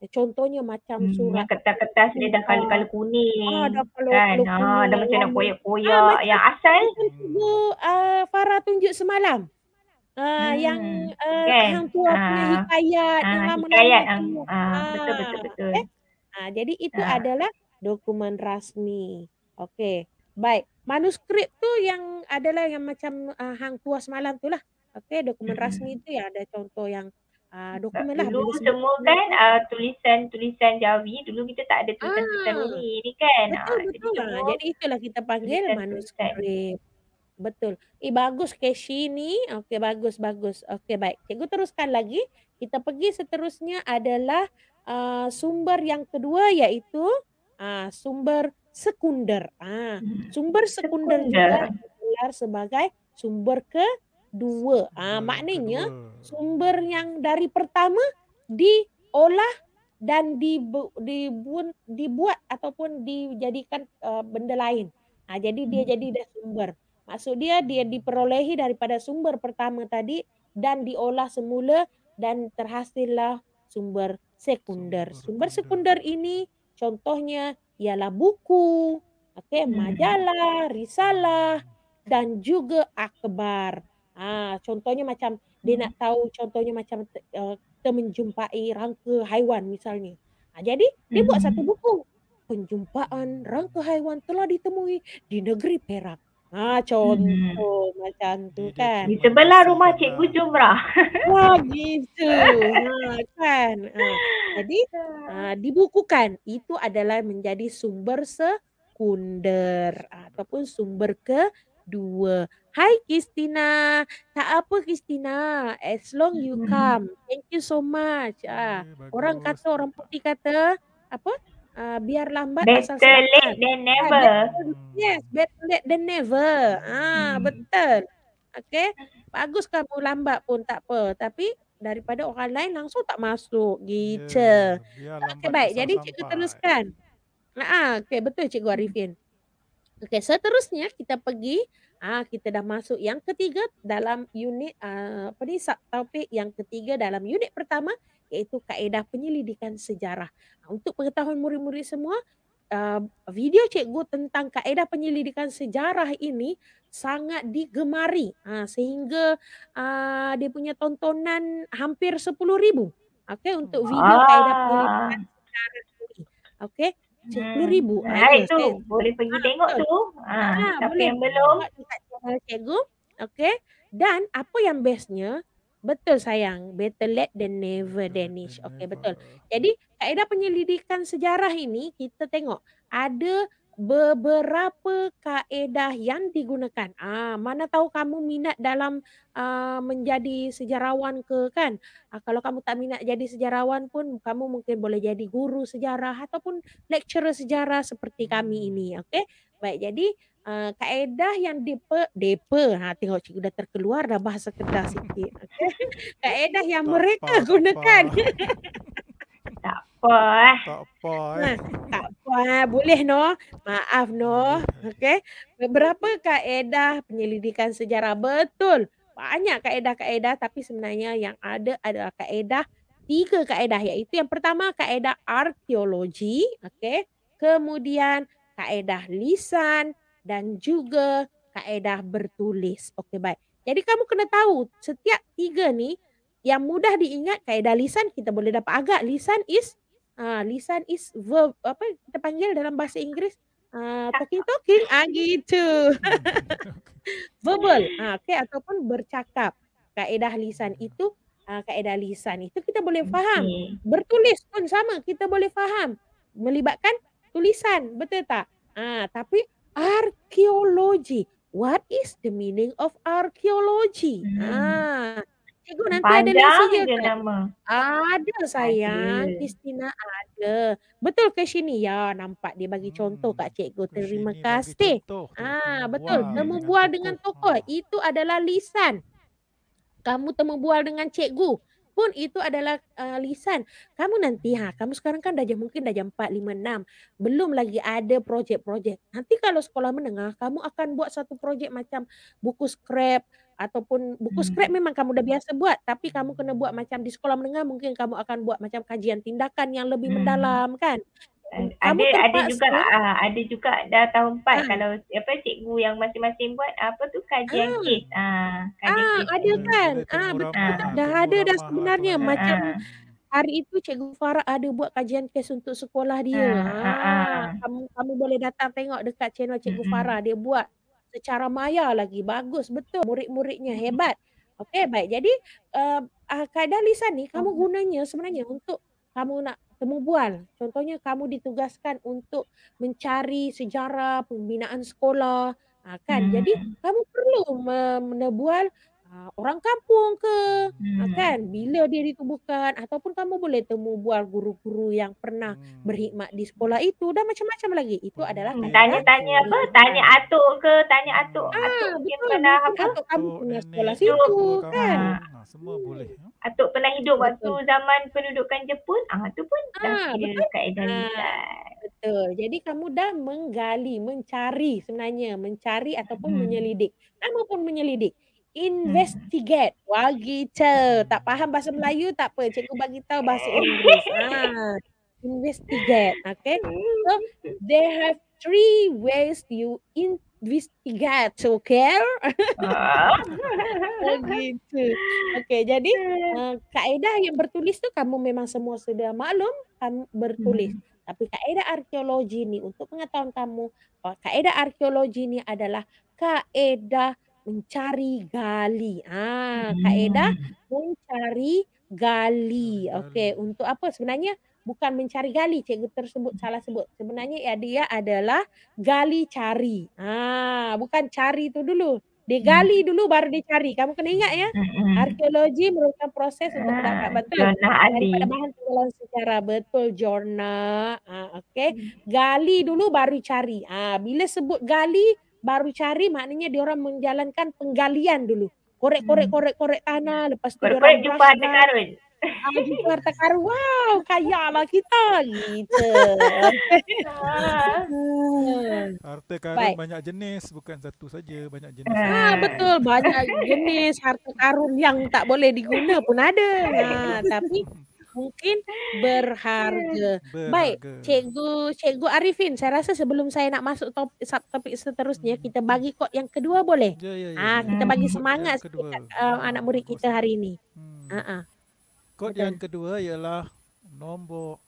Eh, contohnya macam hmm, surat kertas-kertas ni dah kala-kala ah, kuning. Ah, dah kalau kan? Kuning. Ah, dah macam nak koyak-koyak. Ah, yang asal. Tunggu, uh, ah, Farah tunjuk semalam. Ah, hmm. yang uh, kan? yang tua ah. punya hikayat. Ah, hikayat. Ah, hikayat. Betul, betul, betul. Okay? Eh? Ah, jadi itu ah. adalah dokumen rasmi. Okey. Baik. Manuskrip tu yang adalah yang macam uh, hang tua semalam tu lah. Okey, dokumen hmm. rasmi tu ya ada contoh yang uh, dokumen lah. Dulu semua kan tulisan ah, tulisan-tulisan Jawi. Dulu kita tak ada tulisan-tulisan ah. ini, ini kan. betul Ah, betul. Jadi itulah kita panggil manuskrip. Betul. Eh bagus Keshi ni. Okey bagus, bagus. Okey baik. Cikgu teruskan lagi. Kita pergi seterusnya adalah uh, sumber yang kedua iaitu uh, sumber sekunder. Ah, uh, sumber sekunder, sekunder. juga dikenal sebagai sumber ke dua. Ha, ah, nah, maknanya kedua. sumber yang dari pertama diolah dan dibu, dibu, dibuat ataupun dijadikan uh, benda lain. Ha, ah, jadi dia hmm. jadi dah sumber. Maksud dia dia diperolehi daripada sumber pertama tadi dan diolah semula dan terhasillah sumber sekunder. Sumber sekunder ini contohnya ialah buku, okay, hmm. majalah, risalah dan juga akbar. Ah, contohnya macam dia nak hmm. tahu contohnya macam uh, menjumpai rangka haiwan misalnya. Ah, jadi dia buat satu hmm. buku. Penjumpaan rangka haiwan telah ditemui di negeri Perak. Ah, contoh hmm. macam tu kan. Di sebelah rumah Cikgu Jumrah. Wah, gitu. Ha, kan. Ha. Jadi, ha, dibukukan. Itu adalah menjadi sumber sekunder. Ha, ataupun sumber ke dua. Hai Kristina. Tak apa Kristina. As long you come. Thank you so much. Ah. Orang kata orang putih kata apa? Uh, biar lambat better asal Better late sempat. than ah, never. Hmm. Yes, better late than never. Ah, hmm. betul. Okay. Bagus kamu lambat pun tak apa. Tapi daripada orang lain langsung tak masuk. Ya, gitu. Yeah, okay, baik. Jadi cikgu teruskan. Ah, ah okay, betul cikgu Arifin. Okey, seterusnya kita pergi ah kita dah masuk yang ketiga dalam unit ah, apa ni subtopik yang ketiga dalam unit pertama iaitu kaedah penyelidikan sejarah. Ah, untuk pengetahuan murid-murid semua, ah, video cikgu tentang kaedah penyelidikan sejarah ini sangat digemari ah, sehingga dia punya tontonan hampir 10,000. Okey untuk video kaedah penyelidikan sejarah ini. Okey. RM10,000. Hmm. Right, ha, itu. Boleh pergi ha, tengok tu. Ha, ha siapa yang belum. Dekat, cikgu. Okay. Dan apa yang bestnya, betul sayang. Better late than never, Danish. Okay, betul. Hmm. Jadi, kaedah penyelidikan sejarah ini, kita tengok. Ada beberapa kaedah yang digunakan. Ah, mana tahu kamu minat dalam uh, menjadi sejarawan ke kan? Ah, kalau kamu tak minat jadi sejarawan pun kamu mungkin boleh jadi guru sejarah ataupun lecturer sejarah seperti kami ini, okey? Baik, jadi uh, kaedah yang depa depa. Ha tengok cikgu dah terkeluar dah bahasa kedah sikit. Okay? Kaedah yang mereka gunakan. apa eh. Tak apa eh. Ha, tak apa eh. Boleh no. Maaf no. Okey. Berapa kaedah penyelidikan sejarah? Betul. Banyak kaedah-kaedah tapi sebenarnya yang ada adalah kaedah tiga kaedah iaitu yang pertama kaedah arkeologi, okey. Kemudian kaedah lisan dan juga kaedah bertulis. Okey, baik. Jadi kamu kena tahu setiap tiga ni yang mudah diingat kaedah lisan kita boleh dapat agak lisan is Ah, uh, lisan is verb apa kita panggil dalam bahasa Inggeris uh, talking talking ah gitu. Verbal. uh, okay ataupun bercakap. Kaedah lisan itu ah uh, kaedah lisan itu kita boleh faham. Bertulis pun sama kita boleh faham. Melibatkan tulisan, betul tak? Ah, uh, tapi arkeologi. What is the meaning of arkeologi? Hmm. Uh, cikgu nanti Panjang ada nasi je kan? nama. Ada sayang, Kristina ada. Betul ke sini? Ya, nampak dia bagi hmm, contoh hmm, kat cikgu. Terima kasih. Ah, betul. temu buah dengan tokoh ha. itu adalah lisan. Kamu temu buah dengan cikgu pun itu adalah uh, lisan. Kamu nanti ha, kamu sekarang kan dah jam, mungkin dah jam 4, 5, 6. Belum lagi ada projek-projek. Nanti kalau sekolah menengah, kamu akan buat satu projek macam buku scrap ataupun buku hmm. skrip memang kamu dah biasa buat tapi kamu kena buat macam di sekolah menengah mungkin kamu akan buat macam kajian tindakan yang lebih hmm. mendalam kan ada ada juga uh, ada juga dah tahun 4 uh. Ah. kalau apa cikgu yang masing-masing buat apa tu kajian uh. kes ah kajian uh, kes ada hmm. kan? kan ah betul, betul uh. dah ada dah sebenarnya uh. macam Hari itu Cikgu Farah ada buat kajian kes untuk sekolah dia. Ha, ha, ha. Kamu, kamu boleh datang tengok dekat channel Cikgu mm-hmm. Farah. Dia buat secara maya lagi bagus betul murid-muridnya hebat okey baik jadi uh, eh, ah, kaedah lisan ni kamu gunanya sebenarnya untuk kamu nak temu bual contohnya kamu ditugaskan untuk mencari sejarah pembinaan sekolah akan ah, ha, hmm. jadi mm. kamu perlu menebual Ah, orang kampung ke ah, hmm. kan bila dia ditubuhkan ataupun kamu boleh temu buah guru-guru yang pernah hmm. berkhidmat di sekolah itu dan macam-macam lagi itu adalah hmm. tanya-tanya apa tanya atuk ke tanya atuk ah, atuk betul, mana apa atuk kamu punya sekolah situ kan ha, ya. atuk pernah hidup waktu betul. zaman pendudukan Jepun ah tu pun ah, dah kira betul. kaedah ah, betul jadi kamu dah menggali mencari sebenarnya mencari ataupun hmm. menyelidik kamu pun menyelidik investigate. Hmm. Wah gitu. Tak faham bahasa Melayu tak apa. Cikgu bagi tahu bahasa ah. Inggeris. ha. Investigate. Okay. So, they have three ways you investigate. Okay. Wah oh, gitu. Okay. Jadi, uh, kaedah yang bertulis tu kamu memang semua sudah maklum. Kamu bertulis. Hmm. Tapi kaedah arkeologi ni untuk pengetahuan kamu. Kaedah arkeologi ni adalah kaedah mencari gali. Ah, hmm. kaedah mencari gali. Okey, untuk apa sebenarnya? Bukan mencari gali, cikgu tersebut salah sebut. Sebenarnya ya dia adalah gali cari. Ah, bukan cari itu dulu. Digali hmm. dulu baru dicari. Kamu kena ingat ya. Hmm. Arkeologi merupakan proses untuk ah, mendapat betul. Daripada bahan tinggalan secara betul jurnal. Ah, okey. Hmm. Gali dulu baru cari. Ah, bila sebut gali baru cari maknanya diorang menjalankan penggalian dulu. Korek korek hmm. korek korek tanah lepas tu orang jumpa harta karun. Ah, jumpa harta Wow, kaya lah kita gitu. harta karun Baik. banyak jenis bukan satu saja, banyak jenis. Ah, ha, betul, banyak jenis harta karun yang tak boleh diguna pun ada. Ha, tapi mungkin berharga. berharga. Baik, Cikgu Cikgu Arifin, saya rasa sebelum saya nak masuk topik sub topik seterusnya, hmm. kita bagi kod yang kedua boleh? Ya, ya, ya. Ah, ya, ya. kita bagi semangat hmm. sikit kat, uh, anak murid kita hari ini. Hmm. Ah, ah. Kod yang kedua ialah nombor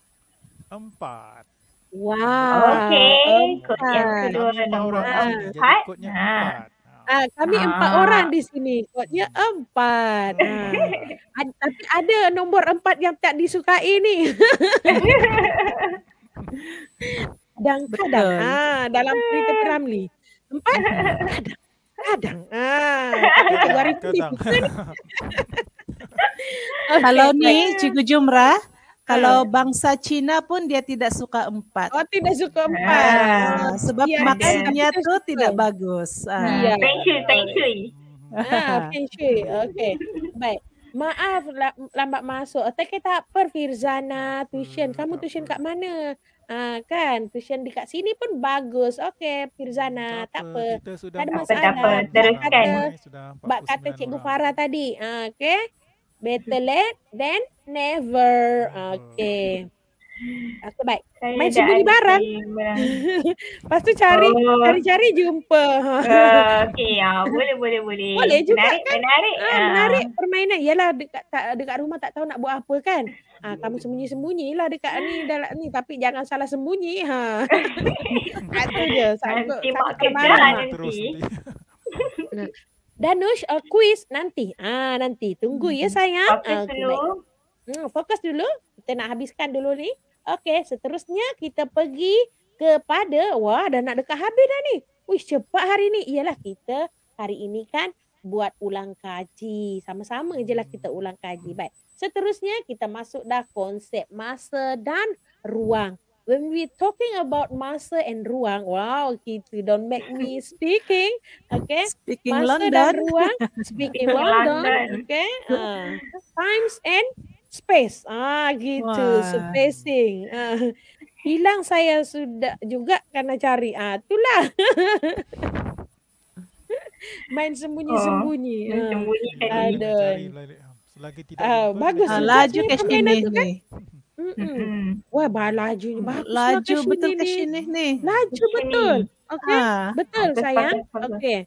empat. Wow. Okey, kod yang kedua nombor empat. Ah, kami ah. empat orang di sini. Kuatnya empat. Ah. Ad, tapi ada nombor empat yang tak disukai ni. dan kadang ah, dalam cerita Ramli. Empat kadang. Kadang. Ah, tapi kadang. Kalau ni Cikgu Jumrah, kalau bangsa Cina pun dia tidak suka empat. Oh, tidak suka ah. empat. Yeah. Ah, sebab yeah, makannya yeah. tuh tidak bagus. Yeah. Thank you, thank you. ah, thank you. Okay. Baik. Maaf lambat masuk. Tak kita per Firzana tuition. Hmm, Kamu tuition kat mana? Ah, kan tuition di kat sini pun bagus. Okey, Firzana, tak apa. Tak ada masalah. Tak apa, teruskan. Sudah. kata Cikgu Farah tadi. Ah, okey better late than never. Okay. Okay, baik. Saya Main cuba di barang. Lah. Lepas tu cari, oh. cari-cari jumpa. uh, ah, okay, ya. boleh, boleh, boleh. Boleh juga menarik, kan? Menarik. Ha, uh. menarik permainan. Yalah, dekat, tak, dekat rumah tak tahu nak buat apa kan. Ah, kamu sembunyi-sembunyi lah dekat ni, dalam ni. Tapi jangan salah sembunyi. Ha. Itu je. Sangkut, nanti mak kerja lah. nanti. Danush uh, quiz nanti. Ah nanti tunggu ya hmm. sayang. Fokus ah, okay, uh, dulu. Hmm, fokus dulu. Kita nak habiskan dulu ni. Okey, seterusnya kita pergi kepada wah dah nak dekat habis dah ni. Wih, cepat hari ni. Iyalah kita hari ini kan buat ulang kaji. Sama-sama je lah kita ulang kaji. Baik. Seterusnya kita masuk dah konsep masa dan ruang when we talking about masa and ruang, wow, gitu. Don't make me speaking, okay? Speaking masa London. dan ruang, speaking London, okay? Uh, times and space, ah, gitu. Wow. Spacing. Uh, hilang saya sudah juga karena cari, ah, itulah. Main sembunyi-sembunyi. Oh, uh, sembunyi. Ada. Lah Lagi tidak uh, bagus. Ah, laju ke sini. Mm-hmm. Wah, bah, laju. Bagus laju lah betul ke sini ni. Laju betul. Okey. Ha. Betul ha. sayang. Okey.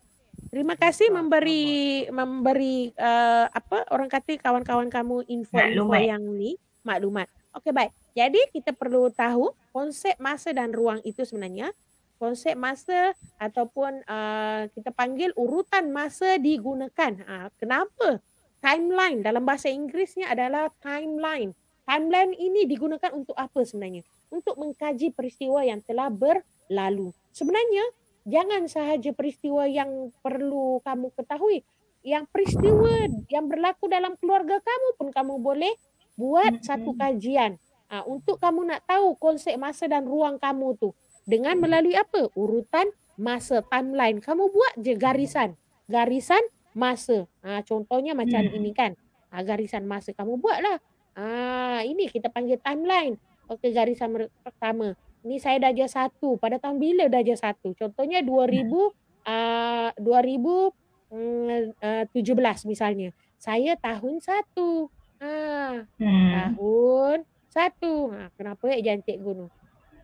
Terima kasih memberi memberi uh, apa orang kata kawan-kawan kamu info maklumat. info yang ni maklumat. Okey baik. Jadi kita perlu tahu konsep masa dan ruang itu sebenarnya konsep masa ataupun uh, kita panggil urutan masa digunakan. Uh, kenapa? Timeline dalam bahasa Inggrisnya adalah timeline timeline ini digunakan untuk apa sebenarnya? Untuk mengkaji peristiwa yang telah berlalu. Sebenarnya jangan sahaja peristiwa yang perlu kamu ketahui, yang peristiwa yang berlaku dalam keluarga kamu pun kamu boleh buat mm-hmm. satu kajian ha, untuk kamu nak tahu konsep masa dan ruang kamu tu dengan melalui apa? Urutan masa timeline. Kamu buat je garisan, garisan masa. Ha, contohnya macam mm. ini kan. Ha, garisan masa kamu buatlah. Ah, ini kita panggil timeline. Okey, garisan pertama. Ini saya darjah satu. Pada tahun bila darjah satu? Contohnya 2000, hmm. Ah, mm, ah, uh, 2017 misalnya. Saya tahun satu. Ah, hmm. Tahun satu. Ah, kenapa ya eh jangan cikgu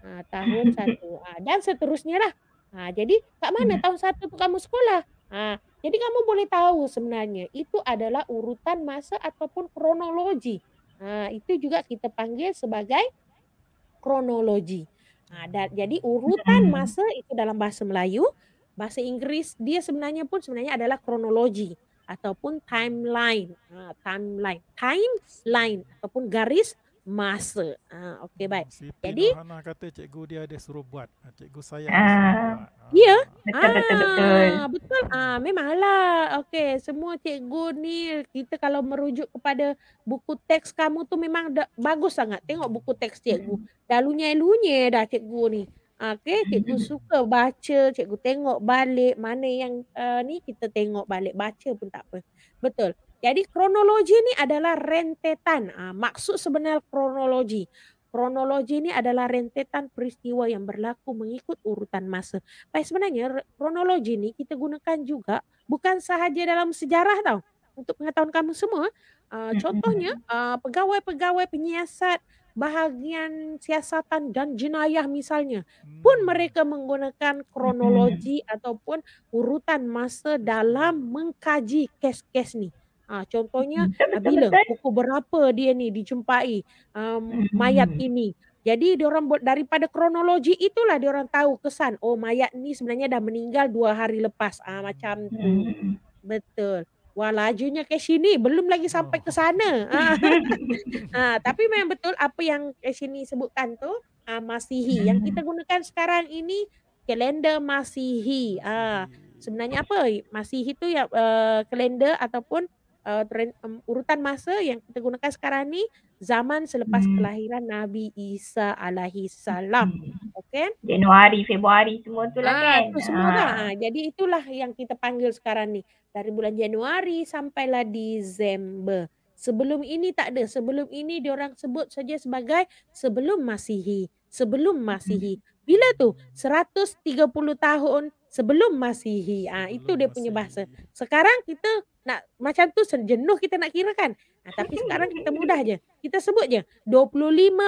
ah, tahun satu. Ah, dan seterusnya lah. Ah, jadi kat mana hmm. tahun satu tu kamu sekolah? Ah, jadi kamu boleh tahu sebenarnya itu adalah urutan masa ataupun kronologi. Ha, itu juga kita panggil sebagai kronologi. Ha, da, jadi urutan hmm. masa itu dalam bahasa Melayu, bahasa Inggris dia sebenarnya pun sebenarnya adalah kronologi ataupun timeline, ha, timeline, timeline ataupun garis masa. Ha, ah, okay, hmm, baik. Siti Jadi, Nurhana lah, kata cikgu dia ada suruh buat. Ah, cikgu sayang. Ah. Uh, ya. Yeah. Betul, ah, betul, betul. Betul. Ah, memanglah. Okay, semua cikgu ni kita kalau merujuk kepada buku teks kamu tu memang da- bagus sangat. Tengok buku teks cikgu. Hmm. Dalunya-lunya dah cikgu ni. Okay, hmm. cikgu suka baca, cikgu tengok balik mana yang uh, ni kita tengok balik, baca pun tak apa. Betul. Jadi kronologi ini adalah rentetan. Ah, maksud sebenarnya kronologi. Kronologi ini adalah rentetan peristiwa yang berlaku mengikut urutan masa. Baik sebenarnya kronologi ini kita gunakan juga bukan sahaja dalam sejarah tau. Untuk pengetahuan kamu semua, ah, hmm, hmm, contohnya hmm. Ah, pegawai-pegawai penyiasat bahagian siasatan dan jenayah misalnya pun mereka menggunakan kronologi ataupun urutan masa dalam mengkaji kes-kes ni. Ha, contohnya hmm. bila pukul berapa dia ni dijumpai um, hmm. mayat ini. Jadi orang buat daripada kronologi itulah orang tahu kesan oh mayat ni sebenarnya dah meninggal dua hari lepas. ha, macam tu. Hmm. Betul. Wah lajunya ke sini belum lagi sampai ke oh. sana. Ha. ha, tapi memang betul apa yang ke sini sebutkan tu ha, Masihi. Yang kita gunakan sekarang ini kalender Masihi. ha, sebenarnya apa? Masihi itu ya uh, kalender ataupun uh, eh, trend, um, urutan masa yang kita gunakan sekarang ni zaman selepas hmm. kelahiran Nabi Isa alaihi salam. Hmm. Okey. Januari, Februari semua tu lah ah, kan. Itu semua ha. Lah. Jadi itulah yang kita panggil sekarang ni. Dari bulan Januari sampailah Disember. Sebelum ini tak ada. Sebelum ini orang sebut saja sebagai sebelum Masihi. Sebelum Masihi. Hmm. Bila tu? 130 tahun sebelum Masihi. Ah ha, itu dia punya bahasa. Sekarang kita nak macam tu jenuh kita nak kira kan. Nah, tapi hmm. sekarang kita mudah je. Kita sebut je 25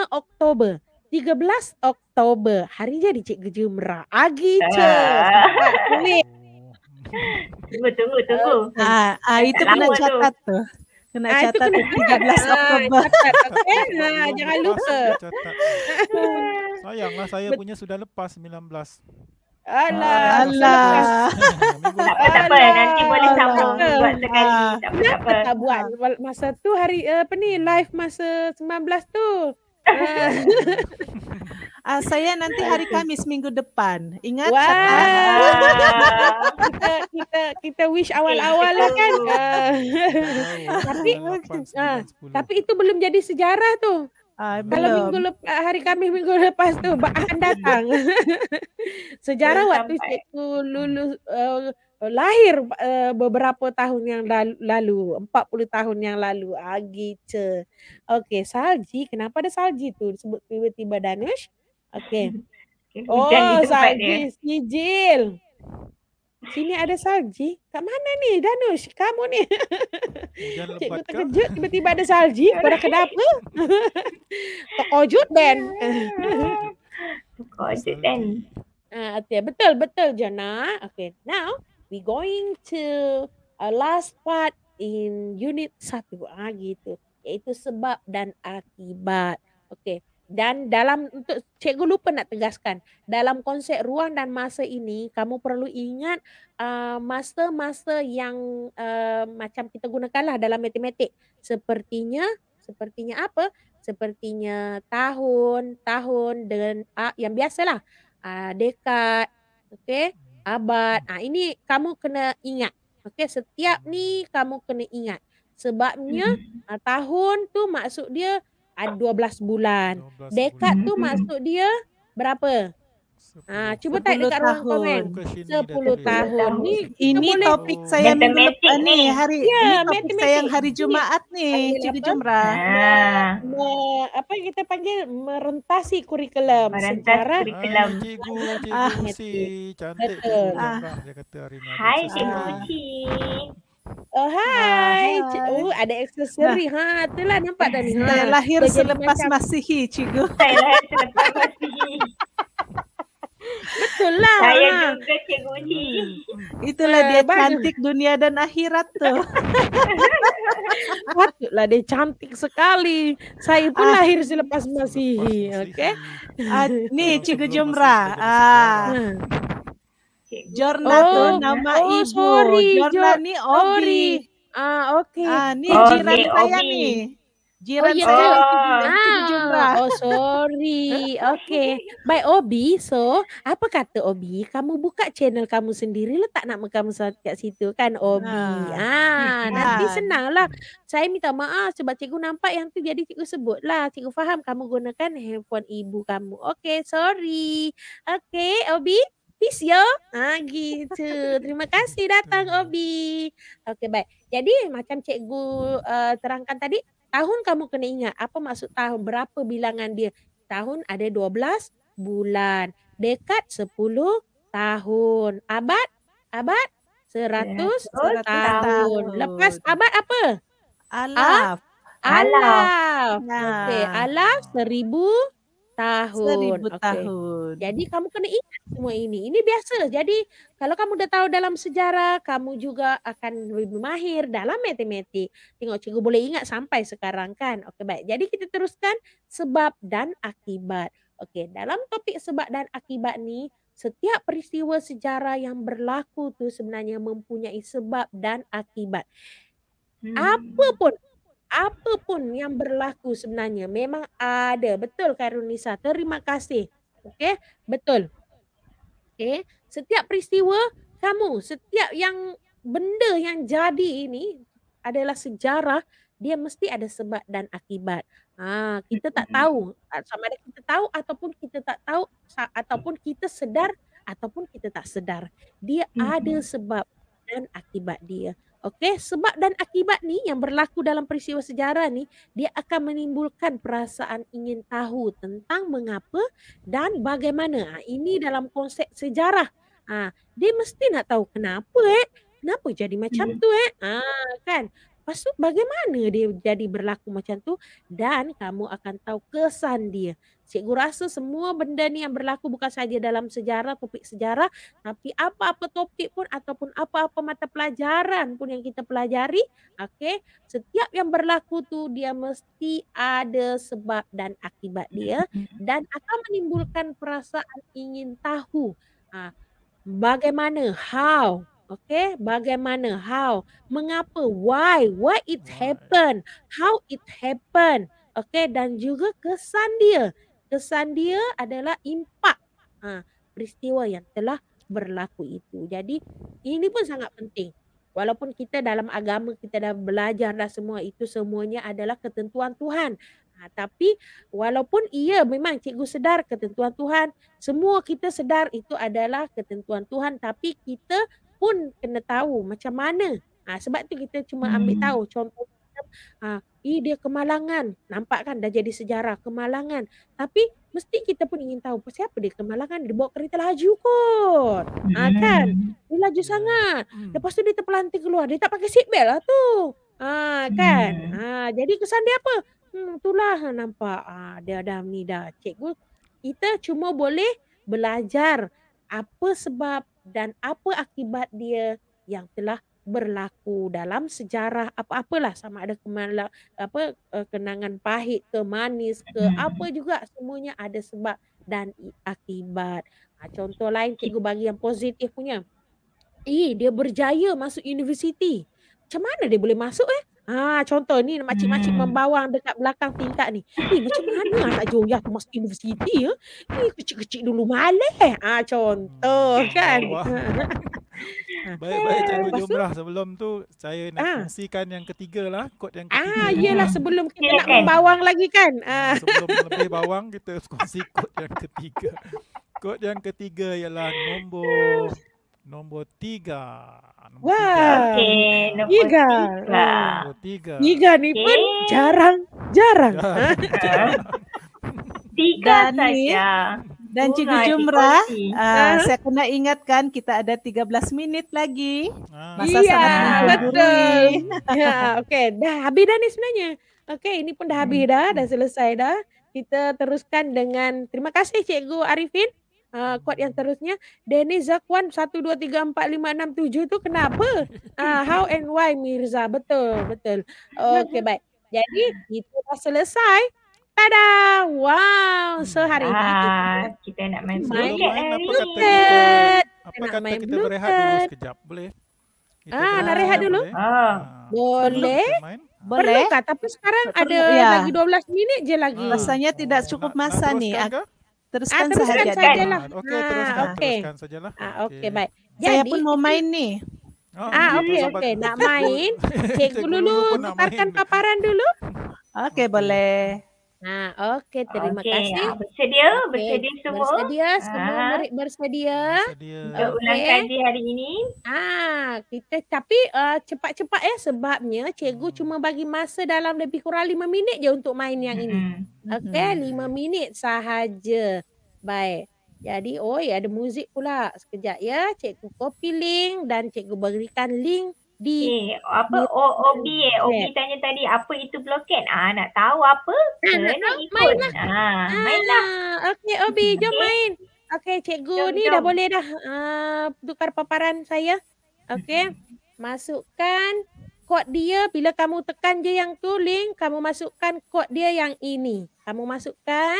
Oktober. 13 Oktober. Hari jadi cikgu jemra. Agi ah. je. Tunggu, tunggu, tunggu. Ah, ah, itu kena catat tu. Kena ah, catat tu. 13 ah, Oktober. Eh, ah, catat, okay? nah, jangan lupa. Sayanglah saya punya sudah lepas 19. Alah, ah, Alah. Tak apa, tak apa. Nanti boleh sambung buat ah. sekali. Tak apa, tak apa. Tak buat ah. masa tu hari eh, apa ni? Live masa 19 tu. Uh, saya nanti hari Kamis minggu depan. Ingat wow. kita, kita kita wish eh, awal-awal lah kan. Uh, tapi uh, tapi itu belum jadi sejarah tu. Ah, kalau minggu lepas hari kami minggu lepas tu akan datang. Sejarah waktu aku lulus uh, lahir uh, beberapa tahun yang lalu, empat puluh tahun yang lalu. Agi ah, ce. Okey, salji. Kenapa ada salji tu? Sebut tiba-tiba Danish. Okey. Oh, salji sijil. Sini ada salji. Kat mana ni Danush? Kamu ni. Cikgu terkejut tiba-tiba ada salji. Pada kenapa? tak Ben. dan. Ben. Uh, betul, betul, Jana. Okay, now we going to a uh, last part in unit satu. Ah, gitu. Iaitu sebab dan akibat. Okay, dan dalam untuk cikgu lupa nak tegaskan dalam konsep ruang dan masa ini kamu perlu ingat uh, masa-masa uh, yang uh, macam kita gunakanlah dalam matematik sepertinya sepertinya apa sepertinya tahun tahun dengan uh, yang biasalah uh, ah, dekad okey abad ah uh, ini kamu kena ingat okey setiap ni kamu kena ingat sebabnya uh, tahun tu maksud dia ada 12 bulan. 12 bulan. Dekat tu masuk dia berapa? Ha, cuba tag dekat ruang komen. 10 tahun. tahun. Ni ini topik saya minggu lepas ni hari ya, ini topik matematik. saya yang hari Jumaat ni, Cikgu Jumra. Ha. Ah. apa yang kita panggil merentasi kurikulum merentasi sejarah. Merentasi kurikulum. Ah, cikgu, ah, cikgu ah, si cantik. Betul. Cikgu, ah. Dia kata hari ni. Hai Cikgu Cik. Ah. Oh ah, hai. Ha, hai. Oh ada aksesori. Nah. Ha itulah nampak tadi. Ha. Saya lahir Jadi selepas macam... Masihi cikgu. Saya lahir selepas Masihi. Betul lah. Saya juga cikgu ni. Hmm. Itulah uh, dia bagus. cantik dunia dan akhirat tu. Patutlah dia cantik sekali. Saya pun ah. lahir selepas Masihi, okay. Ah, ni cikgu Jumrah. Ah. Jornal oh, tu nama oh, ibu. Sorry, Jornal ni Obi. Ah, okay. Ah, ni oh, jiran ni, saya Obi. ni. Jiran oh, ya, saya oh. itu Jornal. Oh, sorry. Okay. By Obi, so apa kata Obi? Kamu buka channel kamu sendiri lah tak nak kamu kat situ kan Obi. Ah, ah nanti ah. senanglah. Saya minta maaf sebab cikgu nampak yang tu jadi cikgu sebut lah. Cikgu faham kamu gunakan handphone ibu kamu. Okey sorry. Okey Obi peace yo. Ya? Ah gitu. Terima kasih datang hmm. Obi. Okey baik. Jadi macam cikgu uh, terangkan tadi, tahun kamu kena ingat apa maksud tahun berapa bilangan dia. Tahun ada 12 bulan. Dekat 10 tahun. Abad abad 100 tahun. Lepas abad apa? Alaf. Alaf. Alaf. Okey, alaf 1000 tahun. Seribu okay. tahun. Jadi kamu kena ingat semua ini. Ini biasa. Jadi kalau kamu dah tahu dalam sejarah, kamu juga akan lebih mahir dalam matematik. Tengok cikgu boleh ingat sampai sekarang kan. Okey baik. Jadi kita teruskan sebab dan akibat. Okey, dalam topik sebab dan akibat ni, setiap peristiwa sejarah yang berlaku tu sebenarnya mempunyai sebab dan akibat. Hmm. Apa pun apa pun yang berlaku sebenarnya memang ada. Betul Karunisa. Terima kasih. Okey, betul. Okey, setiap peristiwa kamu, setiap yang benda yang jadi ini adalah sejarah, dia mesti ada sebab dan akibat. Ha, kita tak tahu sama ada kita tahu ataupun kita tak tahu ataupun kita sedar ataupun kita tak sedar. Dia ada sebab dan akibat dia. Okey, sebab dan akibat ni yang berlaku dalam peristiwa sejarah ni, dia akan menimbulkan perasaan ingin tahu tentang mengapa dan bagaimana. Ha, ini dalam konsep sejarah. Ha, dia mesti nak tahu kenapa eh. Kenapa jadi macam yeah. Hmm. tu eh. Ha, kan? Lepas bagaimana dia jadi berlaku macam tu dan kamu akan tahu kesan dia. Cikgu rasa semua benda ni yang berlaku bukan saja dalam sejarah, topik sejarah, tapi apa-apa topik pun ataupun apa-apa mata pelajaran pun yang kita pelajari, okay. setiap yang berlaku tu dia mesti ada sebab dan akibat dia mm-hmm. dan akan menimbulkan perasaan ingin tahu uh, bagaimana, how, okay? bagaimana, how, mengapa, why, why it happen, how it happen, Okay? dan juga kesan dia kesan dia adalah impak ha, peristiwa yang telah berlaku itu. Jadi ini pun sangat penting. Walaupun kita dalam agama kita dah belajar dah semua itu semuanya adalah ketentuan Tuhan. Ha, tapi walaupun iya memang cikgu sedar ketentuan Tuhan, semua kita sedar itu adalah ketentuan Tuhan tapi kita pun kena tahu macam mana. Ha, sebab tu kita cuma ambil hmm. tahu contoh ha, Ih dia kemalangan Nampak kan dah jadi sejarah Kemalangan Tapi mesti kita pun ingin tahu Siapa dia kemalangan Dia bawa kereta laju kot ha, ya. Kan Dia laju ya. sangat hmm. Lepas tu dia terpelantik keluar Dia tak pakai seatbelt lah tu ha, Kan ya. ha, Jadi kesan dia apa Hmm, itulah nampak ha, Dia dah ni dah Cikgu Kita cuma boleh Belajar Apa sebab Dan apa akibat dia Yang telah berlaku dalam sejarah apa-apalah sama ada kemala, apa e, kenangan pahit ke manis ke apa hmm. juga semuanya ada sebab dan akibat. Ha, contoh lain cikgu bagi yang positif punya. Eh dia berjaya masuk universiti. Macam mana dia boleh masuk eh? Ha, contoh ni macam-macam hmm. membawang dekat belakang tingkat ni. Eh macam mana anak Joya tu masuk universiti ya? Eh? eh kecil-kecil dulu malas. Ha, contoh hmm, kan. Baik-baik eh, cikgu Lepas tu? Lah. sebelum tu saya nak ah. kongsikan yang ketiga lah kod yang ah, ketiga. Ah, iyalah sebelum kita yeah, nak kan. membawang lagi kan. Ah. ah. Sebelum lebih bawang kita kongsi kod yang ketiga. Kod yang ketiga ialah nombor nombor tiga. Nombor Wah. Tiga. Okay, nombor tiga. tiga. Nombor tiga. Tiga ni okay. pun jarang, jarang. jarang. Ah. tiga saja dan oh, cikgu jumrah uh, saya kena ingatkan kita ada 13 minit lagi ah. masa yeah, sangat betul ya okey dah habis dah ni sebenarnya okey ini pun dah habis hmm. dah dah selesai dah kita teruskan dengan terima kasih cikgu arifin ah, kuat yang terusnya. Denis Zakwan 1 2 3 4 5 6 7 tu kenapa uh, how and why Mirza betul betul okey baik jadi itu dah selesai Tada! Wow! So hari ah, kita, kita nak main bullet. Apa kata kita, apa kata kita berehat dulu sekejap? Boleh? Kita ah, nak rehat dulu? Ah, ah. Boleh. Ah. boleh. Boleh. Perlukah? Tapi sekarang Perlu, ada ya. lagi 12 minit je lagi. Ah, Rasanya hmm. tidak cukup masa nak, nak ni. Teruskan, ah, sahaja. Teruskan sahaja lah. Okey, teruskan, ah, okay. teruskan sahaja lah. Ah, okey, baik. Jadi, Saya pun mau main ni. Ah, okey, ah, okey. Okay. Oh, nak main. Cikgu dulu putarkan paparan dulu. Okey, boleh. Okay. Ha, okey, terima okay. kasih. Ah, bersedia, bersedia okay. semua. Bersedia, semua ha. bersedia. Bersedia. Okay. Ulang kaji hari ini. Ha, kita tapi eh, cepat-cepat ya eh, sebabnya cikgu hmm. cuma bagi masa dalam lebih kurang lima minit je untuk main yang hmm. ini. Okey, hmm. 5 minit sahaja. Baik. Jadi, oh ya ada muzik pula. Sekejap ya, cikgu copy link dan cikgu berikan link di eh, apa di, OB, di, OB eh OB tanya tadi apa itu blokade ah nak tahu apa ah, kena ikut mainlah. ah mainlah ah, okey OB jom okay. main okey cikgu jom, ni jom. dah boleh dah uh, tukar paparan saya okey masukkan kod dia bila kamu tekan je yang tu link kamu masukkan kod dia yang ini kamu masukkan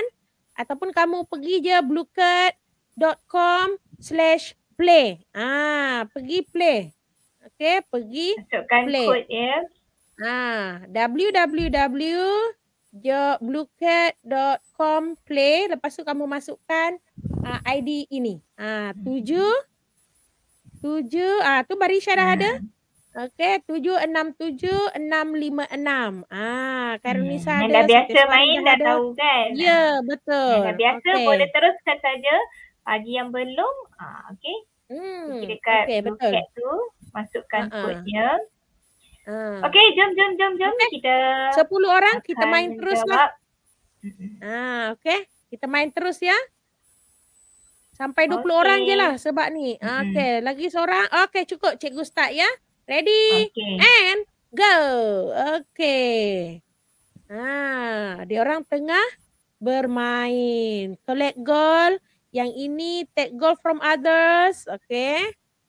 ataupun kamu pergi je bluecard.com slash play. Ah, pergi play. Okay, pergi Masukkan play. Masukkan kod ya. Ah, ha, com play. Lepas tu kamu masukkan uh, ID ini. Ah, ha, tujuh. Tujuh. Ah, tu baris syarah ha. ada. Okay, tujuh enam tujuh enam lima enam. Ah, Karunisa hmm. ada. Yang dah biasa main dah ada. tahu kan? Ya, betul. Yang dah biasa okay. boleh teruskan saja. pagi yang belum, ah, okay. Hmm. Dekat okay, betul. tu masukkan uh-uh. code ya. Uh. Ha. Okay, jom, jom, jom, jom. Okay. Kita sepuluh orang, kita main terus lah. Ah, ha, okay, kita main terus ya. Sampai dua puluh orang je lah sebab ni. Okay, lagi seorang. Okay, cukup cikgu start ya. Ready okay. and go. Okay. Ah, ha, dia orang tengah bermain. Collect goal. Yang ini take goal from others. Okay.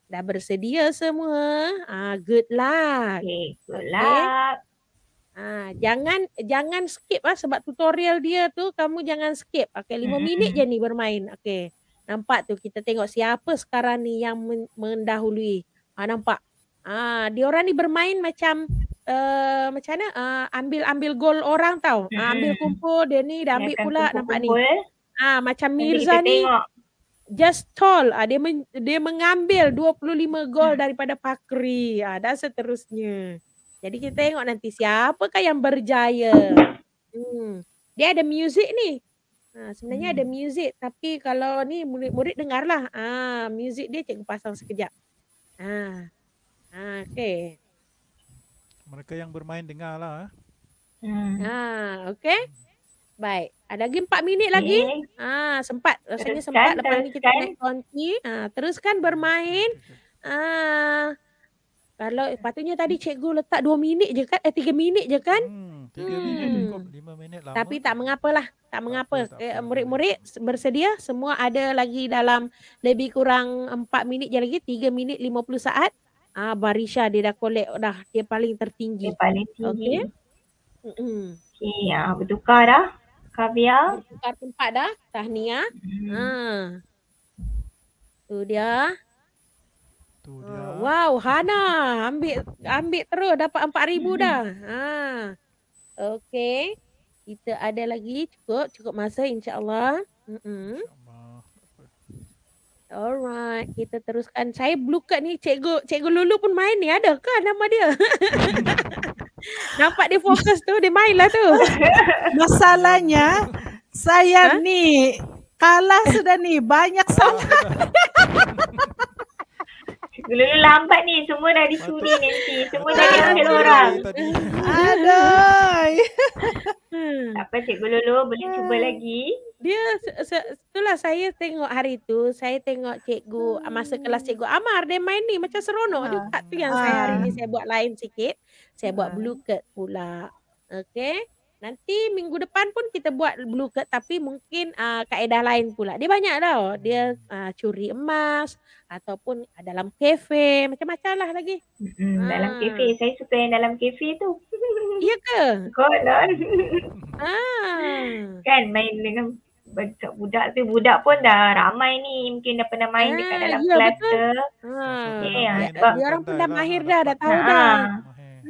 Dah bersedia semua? Ah good luck. Okay, good luck. Okay. Ah, jangan jangan skip ah sebab tutorial dia tu kamu jangan skip. Okey 5 mm-hmm. minit je ni bermain. Okey. Nampak tu kita tengok siapa sekarang ni yang men- mendahului. Ah nampak. Ah dia orang ni bermain macam uh, macam mana? Ah ambil-ambil gol orang tau. mm ambil kumpul dia ni dah ambil pula nampak ni. Ah macam Mirza ni. Tengok just tall ah dia men, dia mengambil 25 gol daripada Pakri ah dan seterusnya. Jadi kita tengok nanti siapakah yang berjaya. Hmm. Dia ada music ni. Ha, sebenarnya hmm. ada music tapi kalau ni murid-murid dengarlah. Ah ha, music dia cikgu pasang sekejap. Ha. Ha okey. Mereka yang bermain dengarlah. Eh. Hmm. Ha okey. Hmm. Baik. Ada lagi 4 minit lagi. Okay. Ah, ha, sempat. Rasanya sempat lepas ni kita naik konti. Ah, teruskan bermain. Ah. Kalau patutnya tadi cikgu letak 2 minit je kan? Eh 3 minit je kan? Hmm, 3 hmm. minit 5 minit lah. Tapi tak mengapalah. Tak mengapa. Tak eh, murid-murid bersedia semua ada lagi dalam lebih kurang 4 minit je lagi 3 minit 50 saat. Ah Barisha dia dah collect dah dia paling tertinggi. Dia paling tinggi. Okey. Hmm. Okay, ah, bertukar dah. Kaviar. Tukar tempat dah. Tahniah. Hmm. Ha. Tu dia. Tu dia. Oh, wow, Hana ambil ambil terus dapat 4000 hmm. dah. Ha. Okey. Kita ada lagi cukup cukup masa insya-Allah. Hmm. Alright, kita teruskan. Saya blue card ni, cikgu, cikgu Lulu pun main ni. Adakah nama dia? Nampak dia fokus tu, dia main lah tu. Masalahnya, saya huh? ni kalah sudah ni. Banyak sangat. Dulu lambat ni semua dah dicuri nanti. Semua dah diambil orang. Aduh. hmm. Apa cikgu Lulu boleh cuba hmm. lagi? Dia se- itulah saya tengok hari tu, saya tengok cikgu hmm. masa kelas hmm. cikgu Amar dia main ni macam seronok ah. Tapi yang saya hari ni ah. saya buat lain sikit. Saya buat ah. blue cut pula. Okay. Nanti minggu depan pun kita buat blue card tapi mungkin uh, kaedah lain pula. Dia banyak tau. Dia uh, curi emas ataupun dalam kafe macam-macam lah lagi. Hmm, ha. Dalam kafe. Ah. Saya suka yang dalam kafe tu. Iya ke? Kau lah. Ah, Kan main dengan budak tu budak pun dah ramai ni mungkin dah pernah main ha, dekat dalam ya, kelas ke. Ha. Okay, ha. Dia orang pun dah mahir dah, dah tahu ha. dah.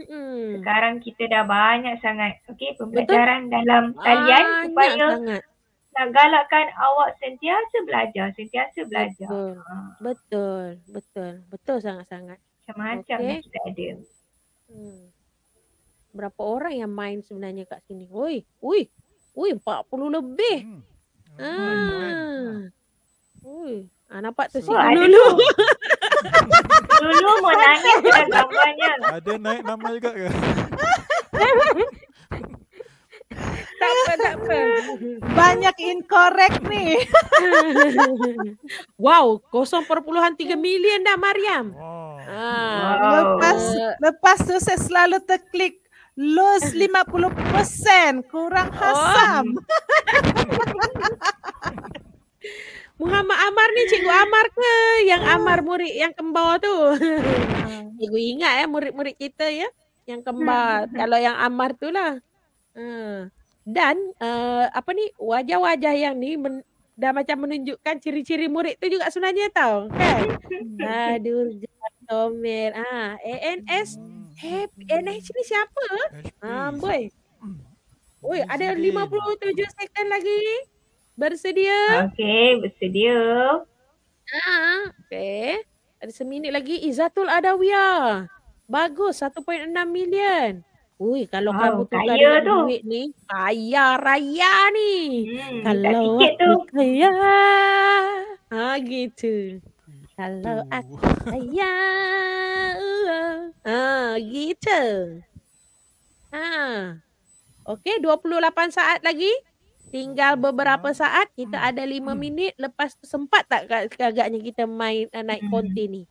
Mm-mm. Sekarang kita dah banyak sangat okay, pembelajaran Betul? dalam talian banyak supaya sangat. nak galakkan awak sentiasa belajar, sentiasa belajar. Betul, ha. betul. betul. Betul sangat-sangat. Macam-macam okay. kita ada. Hmm. Berapa orang yang main sebenarnya kat sini? Ui, ui, ui 40 lebih. Hmm. Ah. Ui, ah, nampak tersinggung dulu. dulu mau nangis dengan namanya. Ada naik nama juga ke? tak apa, tak apa. Banyak incorrect ni. wow, tiga million dah Mariam. Wow. Ah. Wow. Lepas lepas tu saya selalu terklik lose 50% kurang oh. hasam. Oh. Muhammad Amar ni cikgu Amar ke yang ah. Amar murid yang kembar tu? Ah. cikgu ingat ya murid-murid kita ya yang kembar. Hmm, hmm, hmm. Kalau yang Amar tu lah. Ah. Dan eh, apa ni wajah-wajah yang ni dah macam menunjukkan ciri-ciri murid tu juga sebenarnya tau kan? Aduh, Tomer. Ah, ANS. Happy. ANS ni siapa? Ah, boy. Oi, ada 57 second lagi. Bersedia? Okey, bersedia. Ah, okey. Ada seminit lagi Izatul Adawiyah. Bagus 1.6 million. Ui, kalau oh, kamu tukar kaya tu. duit ni, kaya raya ni. Hmm, kalau aku tu. kaya. Ha, gitu. Kalau uh. aku kaya. Ha, gitu. Ha. Okey, 28 saat lagi tinggal beberapa saat kita ada lima hmm. minit lepas tu sempat tak agaknya kita main uh, naik hmm. konti ni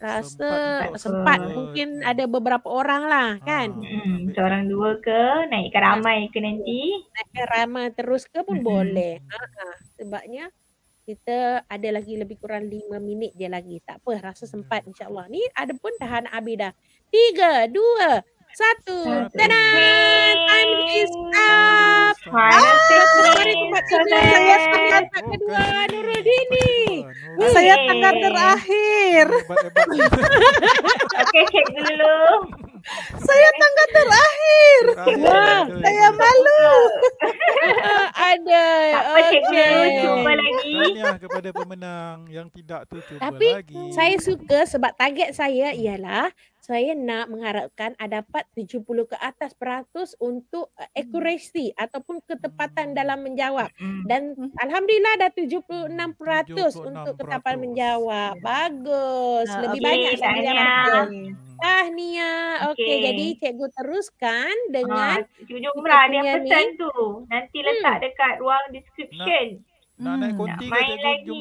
rasa sempat, sempat mungkin ada beberapa orang lah ah, kan hmm, seorang dua ke naik ke ah, ramai ke nanti naik ke ramai terus ke pun hmm. boleh ha, sebabnya kita ada lagi lebih kurang lima minit je lagi tak apa rasa sempat insyaAllah ni ada pun tahan Abi dah tiga dua satu. Tada! Time is up! Selamat hari tempat tidur. Saya tangan kedua Nurul Saya tangan terakhir. Oke, cek dulu. Saya tangga terakhir. Wah, saya malu. Ada. Apa cikgu cuba lagi? Tanya kepada pemenang yang tidak tu cuba lagi. Tapi saya suka sebab target saya ialah saya nak mengharapkan ada 70 ke atas peratus untuk uh, eh, accuracy hmm. ataupun ketepatan hmm. dalam menjawab hmm. dan hmm. alhamdulillah ada 76 peratus untuk ketepatan menjawab yeah. bagus uh, lebih okay, banyak dari ah hmm. Nia Okey, okay, jadi cikgu teruskan dengan ha, Cikgu Jumrah ni apa tu? Nanti hmm. letak hmm. dekat ruang description. Nak hmm. naik konti nak ke main jadi lagi.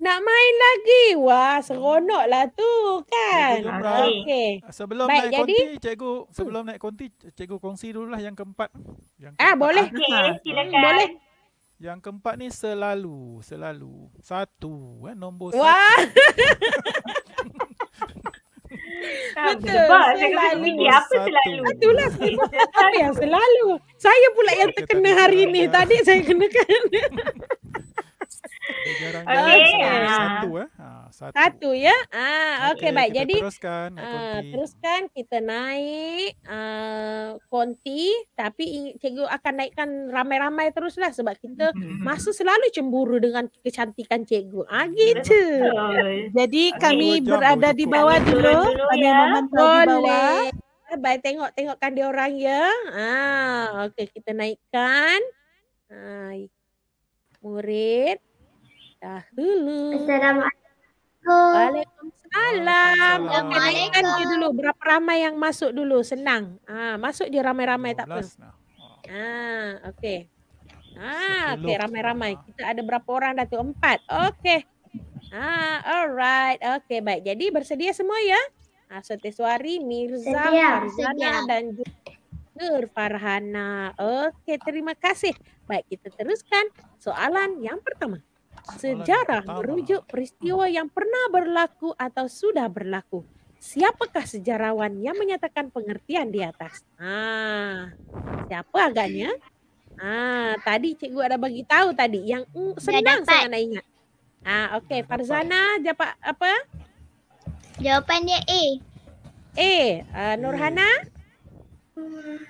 Nak main lagi. Wah, seronok lah tu kan. Okey. Okay. Sebelum Baik, naik jadi... konti, cikgu, hmm. sebelum naik konti, cikgu kongsi dululah yang keempat. Yang ah, keempat. Ah, boleh. Okey, silakan. Hmm, boleh. Yang keempat ni selalu, selalu. Satu, eh, nombor satu. Wah. Betul, selalu. Ini apa satu. selalu? Itulah, apa yang selalu? Saya pula yang terkena hari lah. ni. Tadi saya kenakan. Dia jarang okay. Ha. Ah. Satu, eh? ha, satu. satu ya. ah okay, okay, baik. Jadi teruskan. Ha, teruskan kita naik uh, konti. Tapi cikgu akan naikkan ramai-ramai teruslah. Sebab kita mm-hmm. masih selalu cemburu dengan kecantikan cikgu. Ha, gitu. jadi kami okay. berada di bawah kami dulu. Kami ya. memantau di bawah. Baik tengok tengokkan dia orang ya. Ah, okay kita naikkan. Ah, murid dahulu. Assalamualaikum. Waalaikumsalam. Assalamualaikum. Okay, naikkan dulu berapa ramai yang masuk dulu. Senang. Ah, masuk je ramai-ramai tak apa. Ah, okey. Ah, okey ramai-ramai. Kita ada berapa orang dah tu? Empat. Okey. Ah, alright. Okey, baik. Jadi bersedia semua ya? Ah, Sotiswari, Mirza, Farzana dan Nur Farhana. Okey, terima kasih. Baik, kita teruskan soalan yang pertama sejarah merujuk lah. peristiwa yang pernah berlaku atau sudah berlaku. Siapakah sejarawan yang menyatakan pengertian di atas? Ah, siapa agaknya? Ah, tadi cikgu ada bagi tahu tadi yang mm, senang saya nak ingat. Ah, okey, Farzana dapat apa? Jawapan dia A. A, uh, Nurhana? Hmm.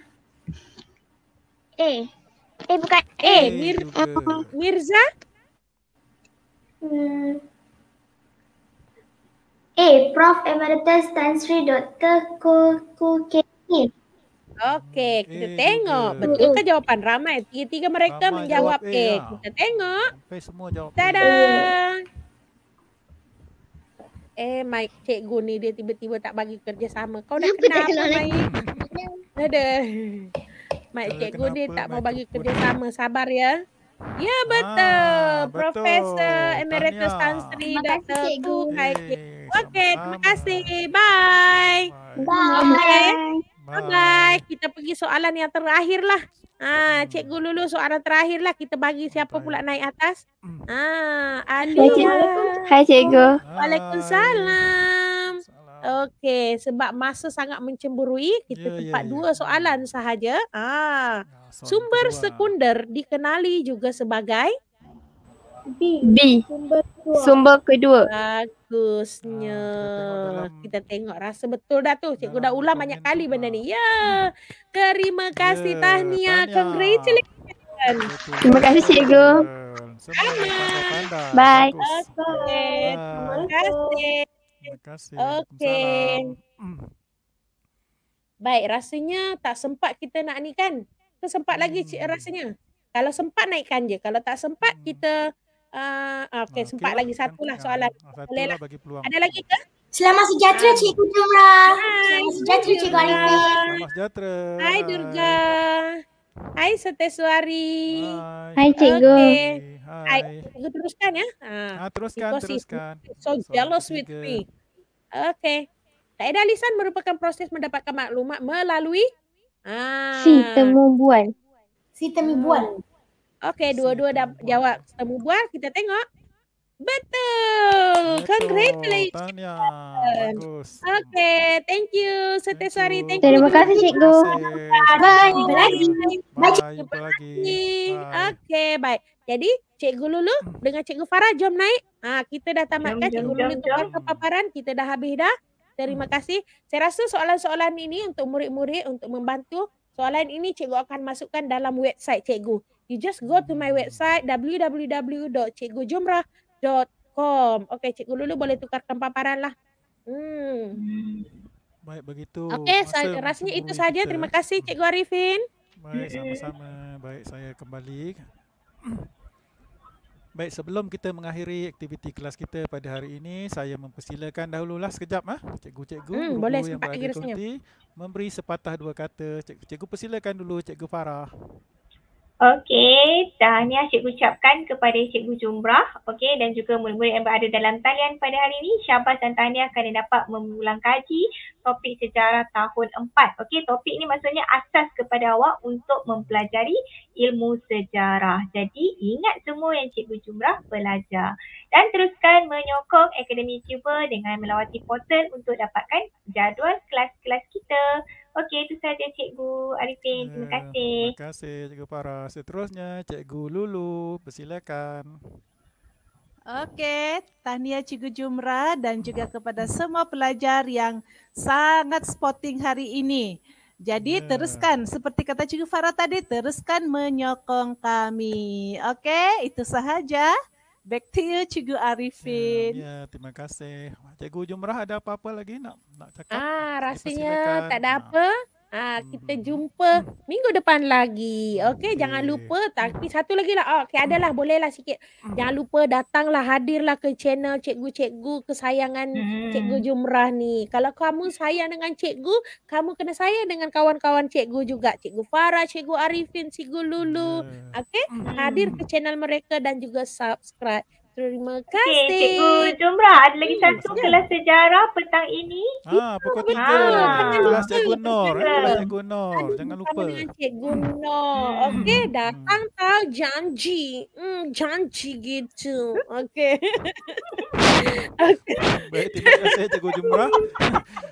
A. Eh bukan A. A. Mir- Mirza? Eh, Prof. Emeritus Tan Sri Dr. Kuku Kenny. Okey, eh, kita A, tengok. A. Betul ke jawapan ramai? Tiga-tiga mereka ramai menjawab A. A. A. Lah. Kita tengok. Semua jawab Tada. Eh, Mike, cikgu ni dia tiba-tiba tak bagi kerjasama. Kau dah kenapa, kenapa Mike? Lagi. Mike, cikgu ni tak mau bagi kerjasama. Sabar ya. Ya betul. Ah, Profesor Emeritus Tan Sri Dr. Bu Haji. Okey, terima kasih. Bye. Bye. Bye. Bye. Okay. Bye. Bye. Kita pergi soalan yang terakhir lah. Ah, hmm. cikgu Lulu soalan terakhir lah. Kita bagi siapa pula naik atas. Hmm. Ah, Ali. Hai cikgu. Waalaikumsalam. Okey, sebab masa sangat mencemburui, kita yeah, ya, tempat yeah, dua yeah. soalan sahaja. Ah. Ya, sumber sekunder dikenali juga sebagai B. B. Sumber kedua. Sumber kedua. Bagusnya. Ah, kita, dalam... kita tengok rasa betul dah tu. Cikgu dah ulang banyak kali benda ni. Ya. Terima ya, kasih yeah, tahniah. Tanya. Congratulations. Terima kasih cikgu. Selamat. Bye. Okay. Terima kasih. Terima kasih. Okey. Baik, rasanya tak sempat kita nak ni kan? Kita sempat hmm. lagi cik hmm. rasanya. Kalau sempat naikkan je. Kalau tak sempat hmm. kita uh, okay, ah, okay, ah, sempat lah, lagi satu lah ya, soalan. Ah, satu lah, lah bagi peluang. Ada lagi ke? Selamat sejahtera Cik Kudumrah. Selamat sejahtera Cik Arifin. Selamat sejahtera. Hai Durga. Hai. Hai Sete Suari. Hai. Hai cikgu. Okay. Hai. Hai. Hai. teruskan ya. Ha. Ah, teruskan, Because teruskan. So jealous so, with me. Okay. Kaedah lisan merupakan proses mendapatkan maklumat melalui? Ah. Si temu buan. Si temu buan. Okay, dua-dua dah jawab temu buan. Kita tengok. Betul. Congratulations. Tanya. Bagus. Okay. Thank you. Setesari. Thank, Terima kasih, Cikgu. Bye. Bye. lagi. Bye. Jumpa lagi. Okay. Bye. Jadi, Cikgu Lulu dengan Cikgu Farah, jom naik. Ah, ha, kita dah tamatkan jom, Cikgu jom, Lulu tukar kepaparan. Kita dah habis dah. Terima hmm. kasih. Saya rasa soalan-soalan ini untuk murid-murid untuk membantu soalan ini cikgu akan masukkan dalam website cikgu. You just go to my hmm. website www.cikgujumrah.com dot com. Okey, Cikgu Lulu boleh tukarkan paparan lah. Hmm. hmm. Baik begitu. Okey, saya rasanya itu saja. Terima kasih hmm. Cikgu Arifin. Baik, sama-sama. Baik, saya kembali. Baik, sebelum kita mengakhiri aktiviti kelas kita pada hari ini, saya mempersilakan dahululah sekejap ah, cikgu-cikgu hmm, guru boleh, yang berada di memberi sepatah dua kata. Cikgu, cikgu persilakan dulu Cikgu Farah. Okey, tahniah cikgu ucapkan kepada cikgu Jumrah. Okey, dan juga murid-murid yang berada dalam talian pada hari ini. Syabas dan tahniah kerana dapat mengulang kaji topik sejarah tahun 4. Okey, topik ini maksudnya asas kepada awak untuk mempelajari ilmu sejarah. Jadi, ingat semua yang cikgu Jumrah belajar. Dan teruskan menyokong Akademi Cuba dengan melawati portal untuk dapatkan jadual kelas-kelas kita. Okey, itu saja Cikgu Arifin. Terima ya, kasih. Terima kasih Cikgu Farah. Seterusnya Cikgu Lulu, persilakan. Okey, Tania Cikgu Jumra dan juga kepada semua pelajar yang sangat spotting hari ini. Jadi yeah. teruskan seperti kata Cikgu Farah tadi, teruskan menyokong kami. Okey, itu sahaja. Back to you Cikgu Arifin. Ya, ya terima kasih. Cikgu Jumrah ada apa-apa lagi nak nak cakap? Ah, rasanya tak ada ha. apa. Ha. Ah, kita jumpa minggu depan lagi. Okey, okay. jangan lupa tapi satu lagi lah. Oh, Okey, adalah bolehlah sikit. Hmm. Jangan lupa datang datanglah hadirlah ke channel cikgu-cikgu kesayangan hmm. cikgu Jumrah ni. Kalau kamu sayang dengan cikgu, kamu kena sayang dengan kawan-kawan cikgu juga. Cikgu Farah, cikgu Arifin, cikgu Lulu. Okey, hmm. hadir ke channel mereka dan juga subscribe. Terima kasih. Okay, Cikgu Jumrah, ada lagi hmm, satu sekejap. kelas sejarah petang ini. ah, pukul tiga. Ah. Kelas Cikgu Nor. Kelas Cikgu Nor. Jangan lupa. Cikgu Nor. Hmm. okay. datang tau janji. Hmm, janji gitu. Okay. okay. Baik, terima kasih Cikgu Jumrah.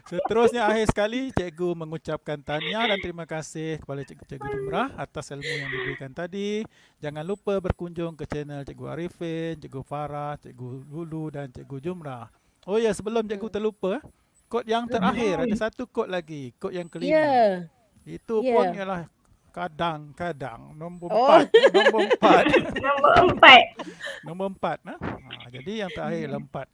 Seterusnya akhir sekali cikgu mengucapkan tanya dan terima kasih kepada cikgu-cikgu Jumrah atas ilmu yang diberikan tadi. Jangan lupa berkunjung ke channel cikgu Arifin, cikgu Farah, cikgu Gulu dan cikgu Jumrah. Oh ya sebelum cikgu hmm. terlupa, kod yang terakhir ada satu kod lagi, kod yang kelima. Yeah. Itu pun ya. ialah kadang-kadang nombor oh. empat. Oh. Nombor empat. nombor empat. nombor empat. Ha? Ha, jadi yang terakhir hmm. empat.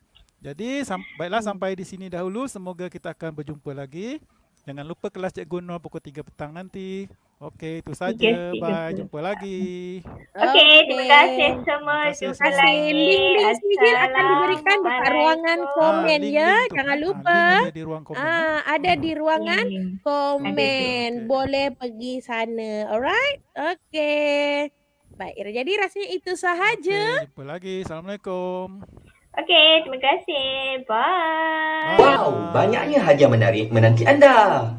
Jadi sam- baiklah sampai di sini dahulu. Semoga kita akan berjumpa lagi. Jangan lupa kelas Cikgu Nur pukul 3 petang nanti. Okey, itu saja. Bye, jumpa lagi. Okey, terima kasih semua. Terima kasih. Terima kasih. Ah, link ya. ah, link sendiri akan diberikan di ruangan komen ya. Jangan lupa. Ada di ruangan komen. Ah, ya. ada di hmm. ruangan komen. Boleh pergi sana. Alright. Okey. Baik, jadi rasanya itu sahaja. Okay, jumpa lagi. Assalamualaikum. Okey, terima kasih. Bye. Wow, banyaknya hadiah menarik menanti anda.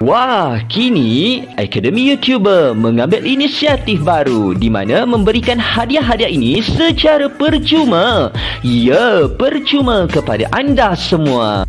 Wah, kini Akademi YouTuber mengambil inisiatif baru di mana memberikan hadiah-hadiah ini secara percuma. Ya, percuma kepada anda semua.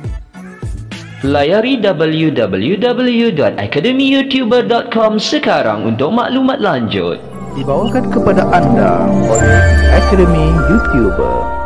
Layari www.academyyoutuber.com sekarang untuk maklumat lanjut. Dibawakan kepada anda oleh Akademi YouTuber.